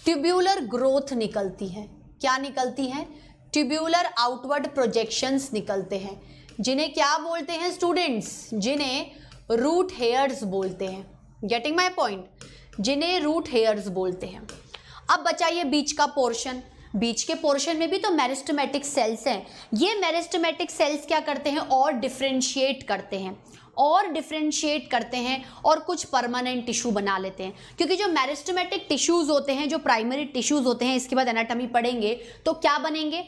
ट्यूब्यूलर ग्रोथ निकलती है क्या निकलती है ट्यूब्यूलर आउटवर्ड प्रोजेक्शंस निकलते हैं जिन्हें क्या बोलते हैं स्टूडेंट्स जिन्हें रूट हेयर्स बोलते हैं गेटिंग माई पॉइंट जिन्हें रूट हेयर्स बोलते हैं अब बचाइए बीच का पोर्शन बीच के पोर्शन में भी तो मेरिस्टमेटिक सेल्स हैं ये मेरिस्टमेटिक सेल्स क्या करते हैं और डिफ्रेंशिएट करते हैं और डिफ्रेंशिएट करते हैं और कुछ परमानेंट टिश्यू बना लेते हैं क्योंकि जो मैरिस्टमेटिक टिश्यूज़ होते हैं जो प्राइमरी टिश्यूज़ होते हैं इसके बाद एनाटमी पढ़ेंगे तो क्या बनेंगे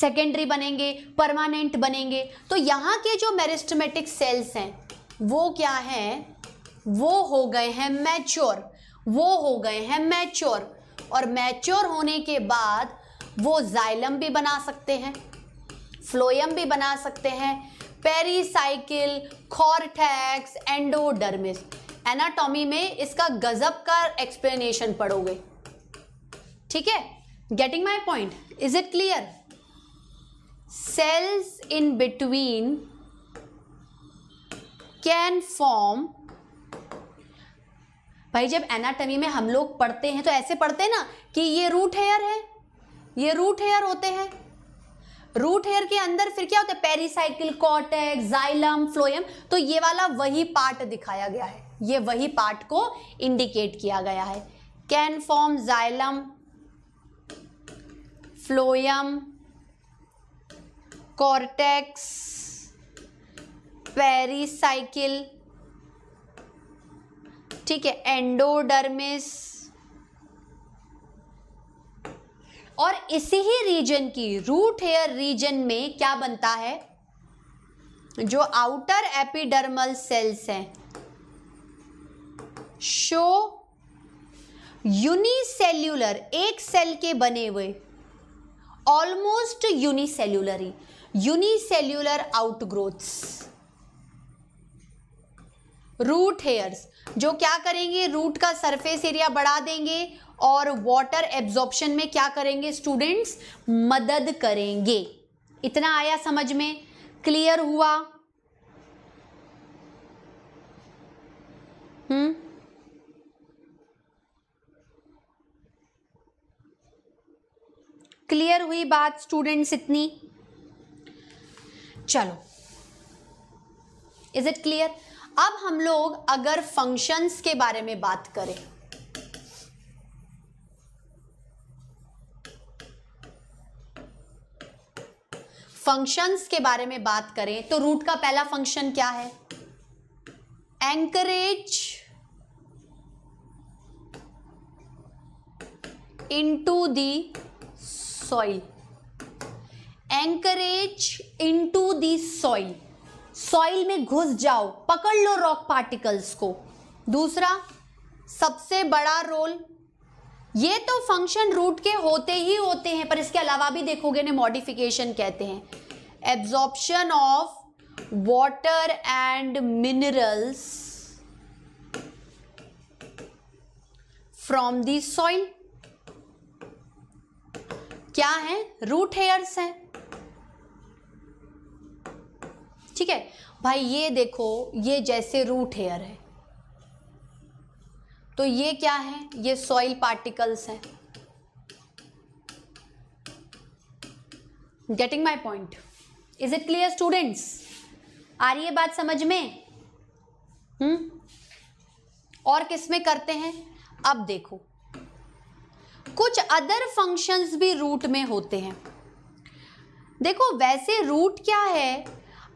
सेकेंडरी बनेंगे परमानेंट बनेंगे तो यहाँ के जो मेरिस्टमेटिक सेल्स हैं वो क्या हैं वो हो गए हैं मैच्योर वो हो गए हैं मैच्योर और मैच्योर होने के बाद वो जाइलम भी बना सकते हैं फ्लोयम भी बना सकते हैं पेरीसाइकिल खॉरटैक्स एंडोडर्मिस एनाटॉमी में इसका गजब का एक्सप्लेनेशन पढ़ोगे ठीक है getting my point is it clear cells in between can form भाई जब एनाटॉमी में हम लोग पढ़ते हैं तो ऐसे पढ़ते हैं ना कि ये रूट हेयर है ये रूट हेयर होते हैं रूट हेयर के अंदर फिर क्या होता है पेरिसाइकिल कॉटेक्स जाइलम फ्लोएम तो ये वाला वही पार्ट दिखाया गया है ये वही पार्ट को इंडिकेट किया गया है can form xylem phloem cortex pericycle ठीक है एंडोडर्मिस और इसी ही रीजन की रूट हेयर रीजन में क्या बनता है जो आउटर एपिडर्मल सेल्स हैं शो यूनिसेल्यूलर एक सेल के बने हुए ऑलमोस्ट यूनिसेल्यूलर ही यूनिसेल्यूलर आउटग्रोथ्स रूट हेयर्स जो क्या करेंगे रूट का सरफेस एरिया बढ़ा देंगे और वाटर एब्जॉर्प्शन में क्या करेंगे स्टूडेंट्स मदद करेंगे इतना आया समझ में क्लियर हुआ हम्म क्लियर हुई बात स्टूडेंट्स इतनी चलो इज इट क्लियर अब हम लोग अगर फंक्शंस के बारे में बात करें फंक्शंस के बारे में बात करें तो रूट का पहला फंक्शन क्या है anchorage into the soil anchorage into the soil soil में घुस जाओ पकड़ लो रॉक पार्टिकल्स को दूसरा सबसे बड़ा रोल ये तो फंक्शन रूट के होते ही होते हैं पर इसके अलावा भी देखोगे ने मॉडिफिकेशन कहते हैं absorption of water and minerals from the soil क्या है रूट हेयर्स हैं ठीक है भाई ये देखो ये जैसे रूट हेयर है तो ये क्या है ये सॉइल पार्टिकल्स हैं getting my point is it clear students आ रही है बात समझ में हम्म और किस में करते हैं अब देखो कुछ अदर फंक्शंस भी रूट में होते हैं देखो वैसे रूट क्या है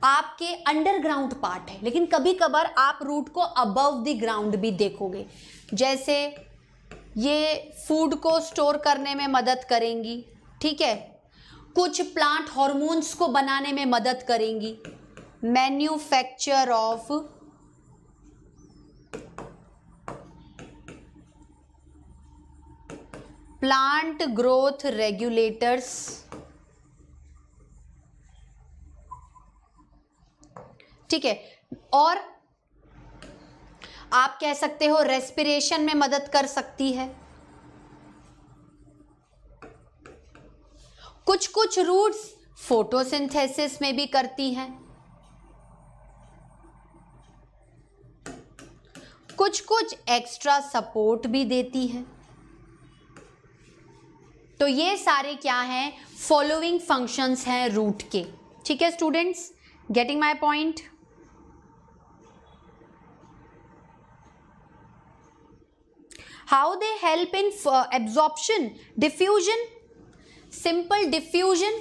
आपके अंडरग्राउंड पार्ट है लेकिन कभी कभार आप रूट को अबव द ग्राउंड भी देखोगे जैसे ये फूड को स्टोर करने में मदद करेंगी ठीक है कुछ प्लांट हॉर्मोन्स को बनाने में मदद करेंगी manufacture of plant growth regulators ठीक है और आप कह सकते हो रेस्पिरेशन में मदद कर सकती है कुछ कुछ रूट्स फोटोसिंथेसिस में भी करती हैं कुछ कुछ एक्स्ट्रा सपोर्ट भी देती है तो ये सारे क्या हैं फॉलोइंग फंक्शंस हैं रूट के ठीक है students getting my point how they help in absorption diffusion simple diffusion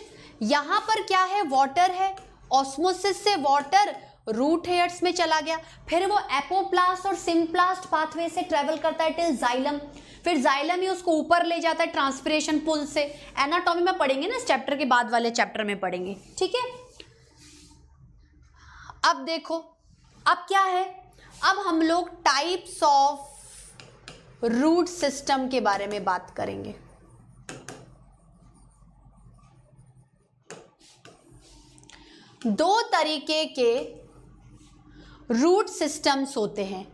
यहाँ पर क्या है वाटर है ऑस्मोसिस से वाटर रूट हेयर्स में चला गया फिर वो एपोप्लास्ट और सिम्प्लास्ट पाथवे से ट्रेवल करता है टिल जाइलम फिर जाइलम ही उसको ऊपर ले जाता है ट्रांसपिरेशन पुल से एनाटॉमी में पढ़ेंगे ना इस चैप्टर के बाद वाले चैप्टर में पढ़ेंगे ठीक है अब देखो अब क्या है अब हम लोग टाइप्स ऑफ रूट सिस्टम के बारे में बात करेंगे दो तरीके के रूट सिस्टम्स होते हैं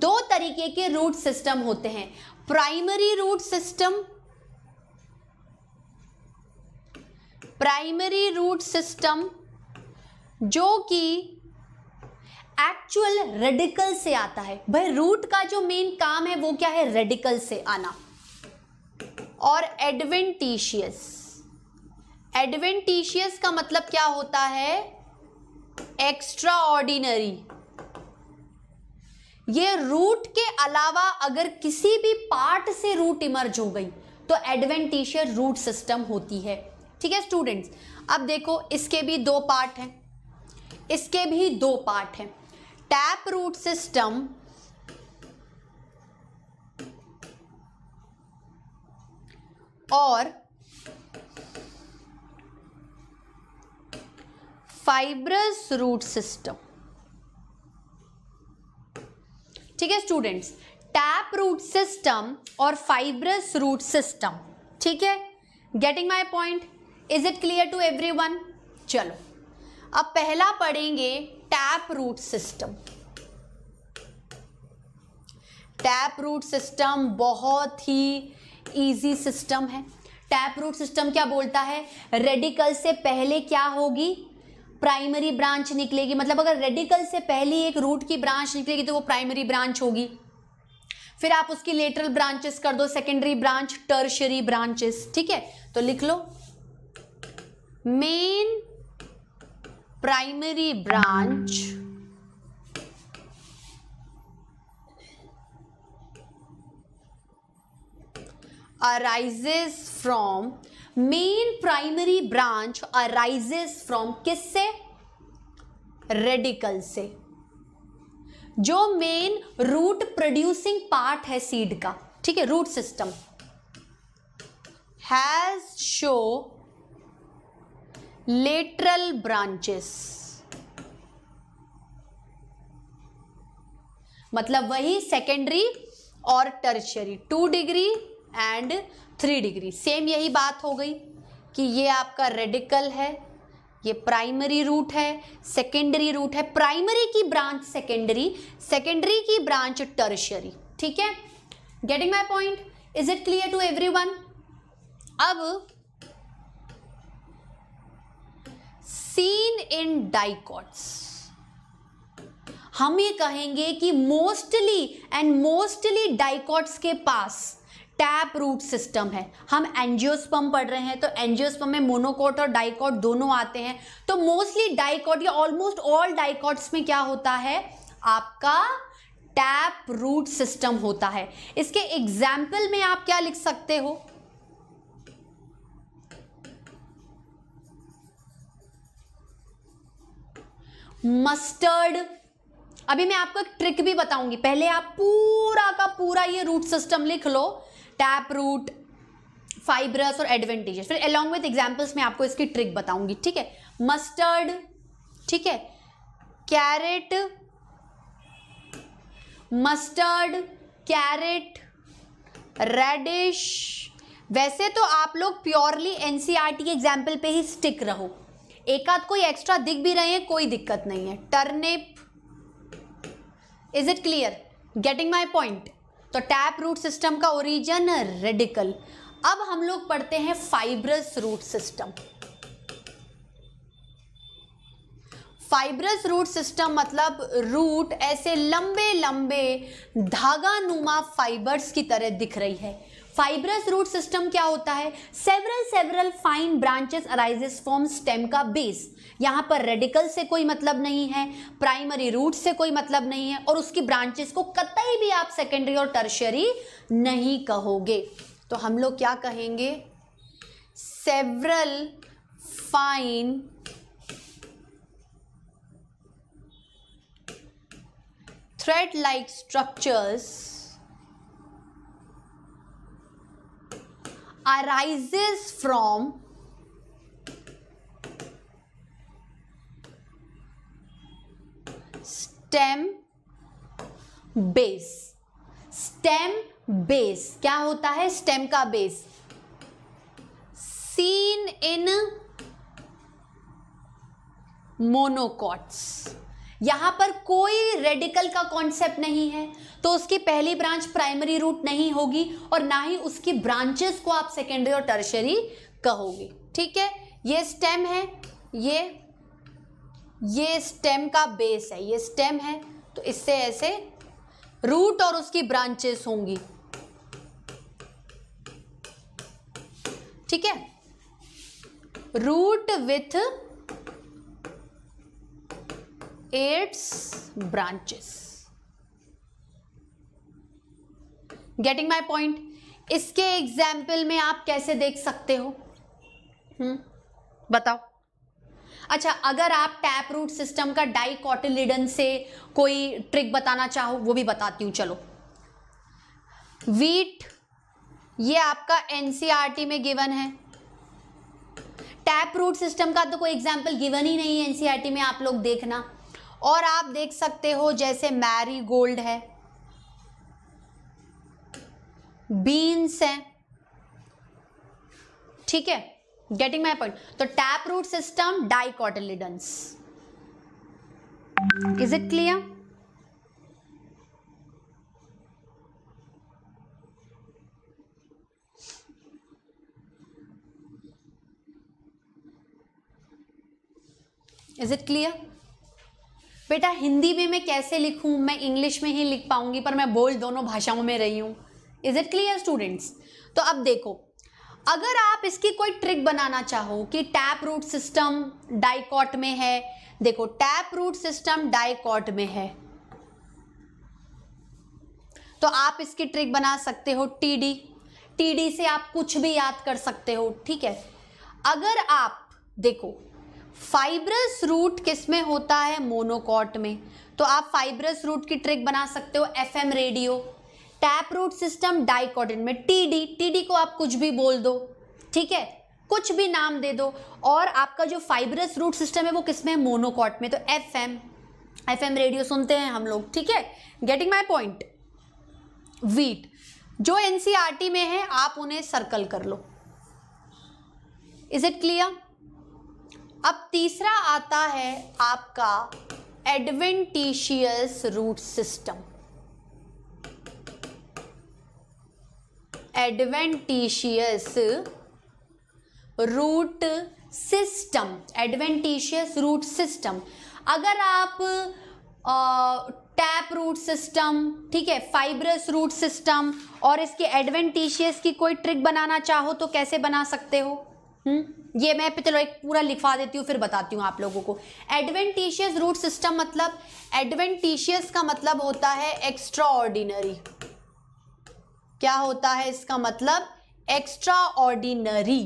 दो तरीके के रूट सिस्टम होते हैं primary root system primary root system जो कि एक्चुअल रेडिकल से आता है भाई रूट का जो मेन काम है वो क्या है रेडिकल से आना और एडवेंटिशियस एडवेंटिशियस का मतलब क्या होता है एक्स्ट्रा ऑर्डिनरी ये रूट के अलावा अगर किसी भी पार्ट से रूट इमर्ज हो गई तो एडवेंटिशियस रूट सिस्टम होती है ठीक है स्टूडेंट्स अब देखो इसके भी दो पार्ट हैं इसके भी दो पार्ट हैं टैप रूट सिस्टम और फाइब्रस रूट सिस्टम ठीक है स्टूडेंट्स टैप रूट सिस्टम और फाइब्रस रूट सिस्टम ठीक है getting my point is it clear to everyone चलो अब पहला पढ़ेंगे tap root system tap root system बहुत ही इजी सिस्टम है टैप रूट सिस्टम क्या बोलता है रेडिकल से पहले क्या होगी प्राइमरी ब्रांच निकलेगी मतलब अगर रेडिकल से पहली एक रूट की ब्रांच निकलेगी तो वो प्राइमरी ब्रांच होगी फिर आप उसकी लेटरल ब्रांचेस कर दो सेकेंडरी ब्रांच टर्शरी ब्रांचेस ठीक है तो लिख लो main primary branch arises from main primary branch arises from किस से रेडिकल से जो मेन रूट प्रोड्यूसिंग पार्ट है सीड का ठीक है root system has show lateral branches मतलब वही सेकेंडरी और tertiary two degree and three degree same यही बात हो गई कि ये आपका रेडिकल है ये प्राइमरी रूट है सेकेंडरी रूट है प्राइमरी की ब्रांच सेकेंडरी सेकेंडरी की ब्रांच टर्शरी ठीक है getting my point is it clear to everyone अब सीन इन डाइकॉट्स हम ये कहेंगे कि मोस्टली एंड मोस्टली डाइकॉट्स के पास टैप रूट सिस्टम है हम एंजियोस्पम पढ़ रहे हैं तो एंजियोस्पम में मोनोकोट और डाइकॉट दोनों आते हैं तो मोस्टली डाइकॉट या ऑलमोस्ट ऑल डाइकॉट्स में क्या होता है आपका टैप रूट सिस्टम होता है इसके एग्जाम्पल में आप क्या लिख सकते हो मस्टर्ड अभी मैं आपको एक ट्रिक भी बताऊंगी पहले आप पूरा का पूरा ये रूट सिस्टम लिख लो टैप रूट फाइब्रस और एडवेंटेजेस फिर अलॉन्ग विथ एग्जाम्पल्स में आपको इसकी ट्रिक बताऊंगी ठीक है मस्टर्ड ठीक है कैरेट मस्टर्ड कैरेट रेडिश वैसे तो आप लोग प्योरली एनसीईआरटी के एग्जाम्पल पे ही स्टिक रहो एकाध कोई एक्स्ट्रा दिख भी रहे हैं कोई दिक्कत नहीं है turnip is it clear getting my point तो टैप रूट सिस्टम का ओरिजन रेडिकल अब हम लोग पढ़ते हैं fibrous root system fibrous root system मतलब रूट ऐसे लंबे लंबे धागा नुमा फाइबर्स की तरह दिख रही है फाइब्रस रूट सिस्टम क्या होता है several several fine branches arises from stem का बेस यहां पर रेडिकल से कोई मतलब नहीं है प्राइमरी रूट से कोई मतलब नहीं है और उसकी ब्रांचेस को कतई भी आप सेकेंडरी और टर्शरी नहीं कहोगे तो हम लोग क्या कहेंगे several fine thread like structures arises from stem base stem base क्या होता है स्टेम का बेस सीन इन मोनोकॉट्स यहाँ पर कोई रेडिकल का कॉन्सेप्ट नहीं है तो उसकी पहली ब्रांच प्राइमरी रूट नहीं होगी और ना ही उसकी ब्रांचेस को आप सेकेंडरी और टर्शरी कहोगे ठीक है ये स्टेम है ये ये स्टेम का बेस है ये स्टेम है तो इससे ऐसे रूट और उसकी ब्रांचेस होंगी ठीक है root with its branches getting my point इसके एग्जाम्पल में आप कैसे देख सकते हो हुँ? हम्म, बताओ अच्छा अगर आप टैप रूट सिस्टम का डाइकॉटिलिडन से कोई ट्रिक बताना चाहो वो भी बताती हूँ चलो वीट ये आपका एनसीईआरटी e में गिवन है टैप रूट सिस्टम का तो कोई एग्जाम्पल गिवन ही नहीं है एनसीईआरटी e में आप लोग देखना और आप देख सकते हो जैसे मैरी गोल्ड है बीन्स है ठीक है गेटिंग माई पॉइंट तो tap root system dicotyledons is it clear is it clear बेटा हिंदी में मैं कैसे लिखूँ मैं इंग्लिश में ही लिख पाऊंगी पर मैं बोल दोनों भाषाओं में रही हूँ इज इट क्लियर स्टूडेंट्स तो अब देखो अगर आप इसकी कोई ट्रिक बनाना चाहो कि टैप रूट सिस्टम डाइकॉट में है देखो टैप रूट सिस्टम डाइकॉट में है तो आप इसकी ट्रिक बना सकते हो टीडी टीडी से आप कुछ भी याद कर सकते हो ठीक है अगर आप देखो फाइब्रस रूट किस में होता है मोनोकॉट में तो आप फाइब्रस रूट की ट्रिक बना सकते हो M radio tap root system dicotyledon में टीडी टीडी को आप कुछ भी बोल दो ठीक है कुछ भी नाम दे दो और आपका जो फाइब्रस रूट सिस्टम है वो किस में है मोनोकॉट में तो F M F M radio सुनते हैं हम लोग ठीक है गेटिंग माई पॉइंट वीट जो एनसीआरटी e में है आप उन्हें सर्कल कर लो इज इट क्लियर अब तीसरा आता है आपका adventitious root system adventitious root system adventitious root system अगर आप टैप रूट सिस्टम ठीक है फाइब्रस रूट सिस्टम और इसके एडवेंटिशियस की कोई ट्रिक बनाना चाहो तो कैसे बना सकते हो हम्म? ये मैं चलो एक पूरा लिखवा देती हूँ फिर बताती हूँ आप लोगों को एडवेंटिशियस रूट सिस्टम मतलब एडवेंटिशियस का मतलब होता है एक्स्ट्रा ऑर्डिनरी क्या होता है इसका मतलब extraordinary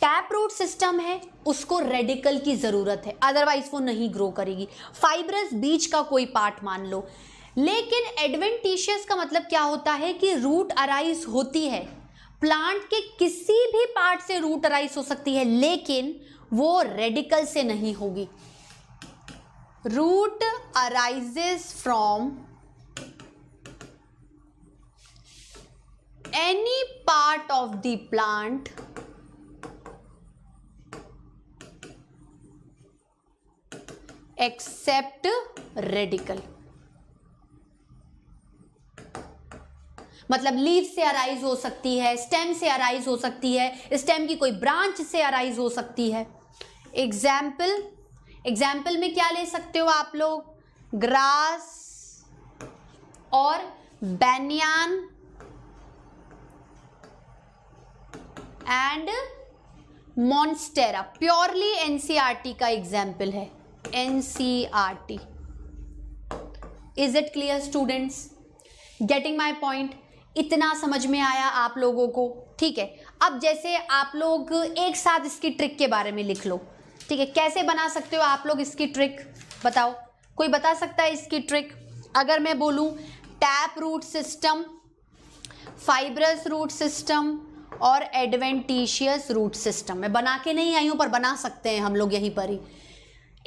tap root system है उसको रेडिकल की ज़रूरत है अदरवाइज वो नहीं ग्रो करेगी फाइब्रस बीज का कोई पार्ट मान लो लेकिन एडवेंटिशियस का मतलब क्या होता है कि रूट अराइज होती है प्लांट के किसी भी पार्ट से रूट राइज हो सकती है लेकिन वो रेडिकल से नहीं होगी root arises from any part of the plant except radical मतलब लीव से अराइज हो सकती है स्टेम से अराइज हो सकती है स्टेम की कोई ब्रांच से अराइज हो सकती है एग्जाम्पल एग्जाम्पल में क्या ले सकते हो आप लोग ग्रास और banyan and monstera purely NCERT का एग्जाम्पल है NCERT is it clear students getting my point इतना समझ में आया आप लोगों को ठीक है अब जैसे आप लोग एक साथ इसकी ट्रिक के बारे में लिख लो ठीक है कैसे बना सकते हो आप लोग इसकी ट्रिक बताओ कोई बता सकता है इसकी ट्रिक अगर मैं बोलूं tap root system fibrous root system और एडवेंटिशियस रूट सिस्टम मैं बना के नहीं आई हूं पर बना सकते हैं हम लोग यहीं पर ही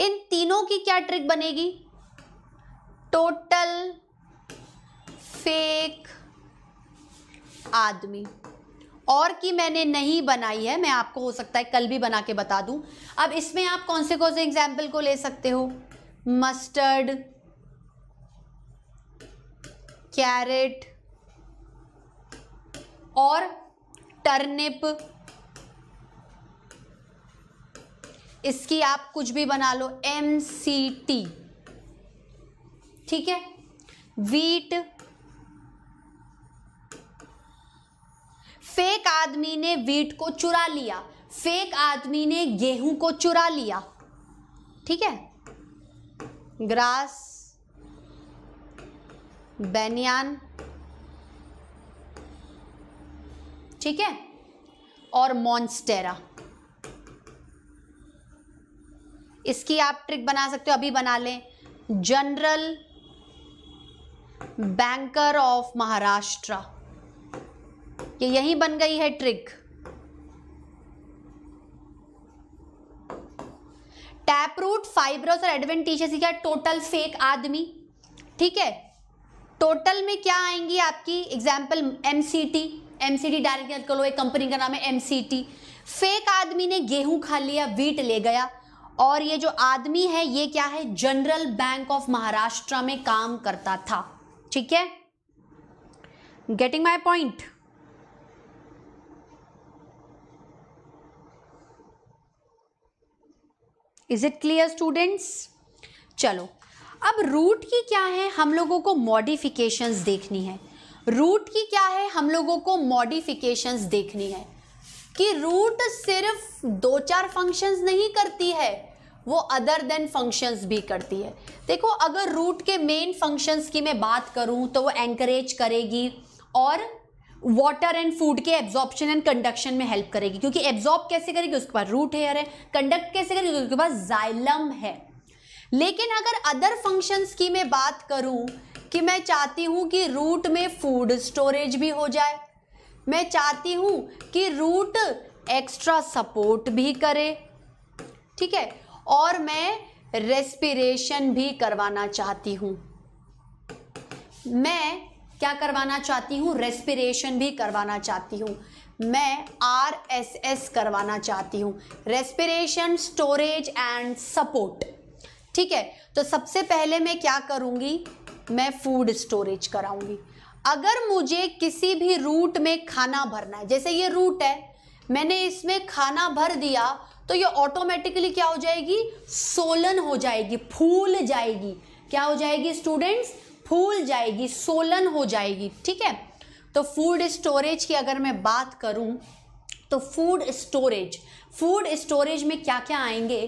इन तीनों की क्या ट्रिक बनेगी टोटल फेक आदमी और की मैंने नहीं बनाई है मैं आपको हो सकता है कल भी बना के बता दूं अब इसमें आप कौन से कौन से एग्जाम्पल को ले सकते हो मस्टर्ड कैरेट और टर्निप इसकी आप कुछ भी बना लो एम सी टी ठीक है वीट फेक आदमी ने वीट को चुरा लिया फेक आदमी ने गेहूं को चुरा लिया ठीक है ग्रास बेनियान ठीक है और मॉन्स्टेरा इसकी आप ट्रिक बना सकते हो अभी बना लें जनरल बैंकर ऑफ महाराष्ट्र ये यही बन गई है ट्रिक टैप रूट फाइब्रोस और एडवेंटिशियस क्या टोटल फेक आदमी ठीक है टोटल में क्या आएंगी आपकी एग्जाम्पल एमसीटी एमसीटी डायरेक्ट याद कर लो एक कंपनी का नाम है एमसीटी फेक आदमी ने गेहूं खा लिया वीट ले गया और ये जो आदमी है ये क्या है जनरल बैंक ऑफ महाराष्ट्र में काम करता था ठीक है getting my point is it clear students चलो अब रूट की क्या है हम लोगों को मॉडिफिकेशंस देखनी है रूट की क्या है हम लोगों को मॉडिफिकेशंस देखनी है कि रूट सिर्फ दो चार फंक्शंस नहीं करती है वो अदर देन फंक्शंस भी करती है देखो अगर रूट के मेन फंक्शंस की मैं बात करूं तो वो एंकरेज करेगी और वाटर एंड फूड के एब्जॉर्प्शन एंड कंडक्शन में हेल्प करेगी क्योंकि एब्जॉर्ब कैसे करेगी उसके पास रूट हेयर है कंडक्ट कैसे करेगी उसके पास जाइलम है लेकिन अगर अदर फंक्शंस की मैं बात करूं कि मैं चाहती हूं कि रूट में फूड स्टोरेज भी हो जाए मैं चाहती हूं कि रूट एक्स्ट्रा सपोर्ट भी करे ठीक है और मैं रेस्पिरेशन भी करवाना चाहती हूं मैं क्या करवाना चाहती हूँ रेस्पिरेशन भी करवाना चाहती हूँ मैं आर एस एस करवाना चाहती हूँ रेस्पिरेशन स्टोरेज एंड सपोर्ट ठीक है तो सबसे पहले मैं क्या करूँगी मैं फूड स्टोरेज कराऊंगी अगर मुझे किसी भी रूट में खाना भरना है जैसे ये रूट है मैंने इसमें खाना भर दिया तो ये ऑटोमेटिकली क्या हो जाएगी सोलन हो जाएगी फूल जाएगी क्या हो जाएगी स्टूडेंट्स फूल जाएगी सोलन हो जाएगी ठीक है तो फूड स्टोरेज की अगर मैं बात करूं तो फूड स्टोरेज फूड स्टोरेज में क्या क्या आएंगे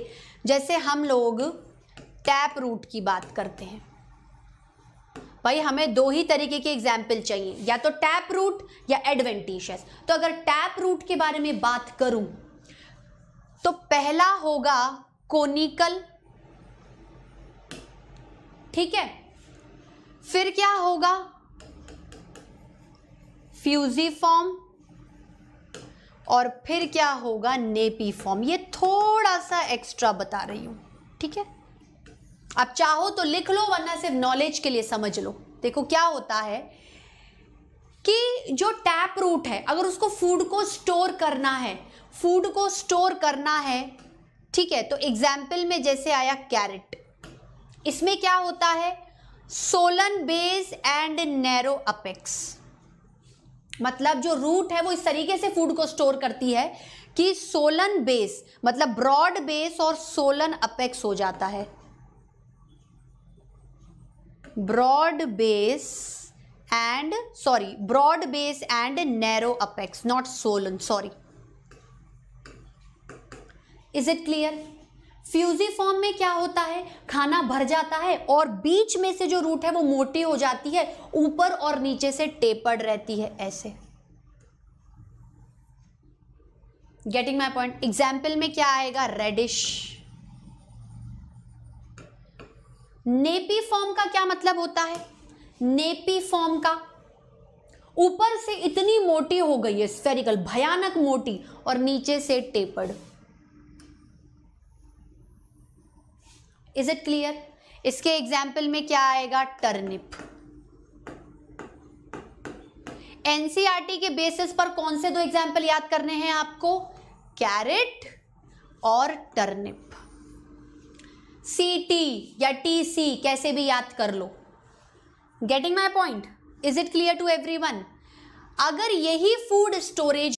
जैसे हम लोग टैप रूट की बात करते हैं भाई हमें दो ही तरीके के एग्जाम्पल चाहिए या तो टैप रूट या एडवेंटिशस तो अगर टैप रूट के बारे में बात करूं तो पहला होगा कोनिकल ठीक है फिर क्या होगा फ्यूजी फॉर्म और फिर क्या होगा नेपी फॉर्म ये थोड़ा सा एक्स्ट्रा बता रही हूं ठीक है आप चाहो तो लिख लो वरना सिर्फ नॉलेज के लिए समझ लो देखो क्या होता है कि जो टैप रूट है अगर उसको फूड को स्टोर करना है फूड को स्टोर करना है ठीक है तो एग्जाम्पल में जैसे आया कैरेट इसमें क्या होता है swollen base and narrow apex मतलब जो रूट है वो इस तरीके से फूड को स्टोर करती है कि सोलन बेस मतलब ब्रॉड बेस और सोलन अपेक्स हो जाता है broad base and sorry broad base and narrow apex not swollen sorry is it clear fusiform में क्या होता है खाना भर जाता है और बीच में से जो रूट है वो मोटी हो जाती है ऊपर और नीचे से टेपर्ड रहती है ऐसे गेटिंग माई पॉइंट एग्जाम्पल में क्या आएगा रेडिश नेपी फॉर्म का क्या मतलब होता है नेपी फॉर्म का ऊपर से इतनी मोटी हो गई है स्फेरिकल भयानक मोटी और नीचे से टेपर्ड इज इट क्लियर इसके एग्जाम्पल में क्या आएगा टर्निप एनसीआरटी e के बेसिस पर कौन से दो एग्जाम्पल याद करने हैं आपको कैरेट और टर्निप सी टी या टी सी कैसे भी याद कर लो getting my point is it clear to everyone अगर यही फूड स्टोरेज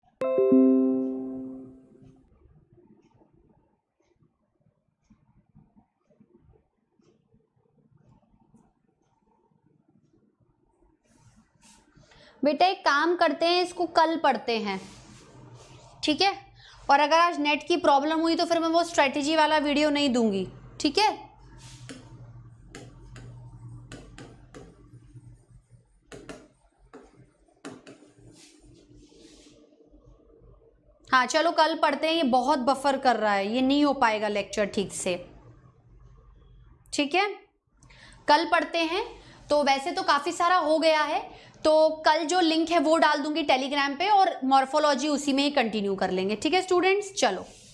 बेटा एक काम करते हैं इसको कल पढ़ते हैं ठीक है और अगर आज नेट की प्रॉब्लम हुई तो फिर मैं वो स्ट्रेटजी वाला वीडियो नहीं दूंगी ठीक है हाँ चलो कल पढ़ते हैं ये बहुत बफर कर रहा है ये नहीं हो पाएगा लेक्चर ठीक से ठीक है कल पढ़ते हैं तो वैसे तो काफ़ी सारा हो गया है तो कल जो लिंक है वो डाल दूंगी टेलीग्राम पे और मॉर्फोलॉजी उसी में ही कंटिन्यू कर लेंगे ठीक है स्टूडेंट्स चलो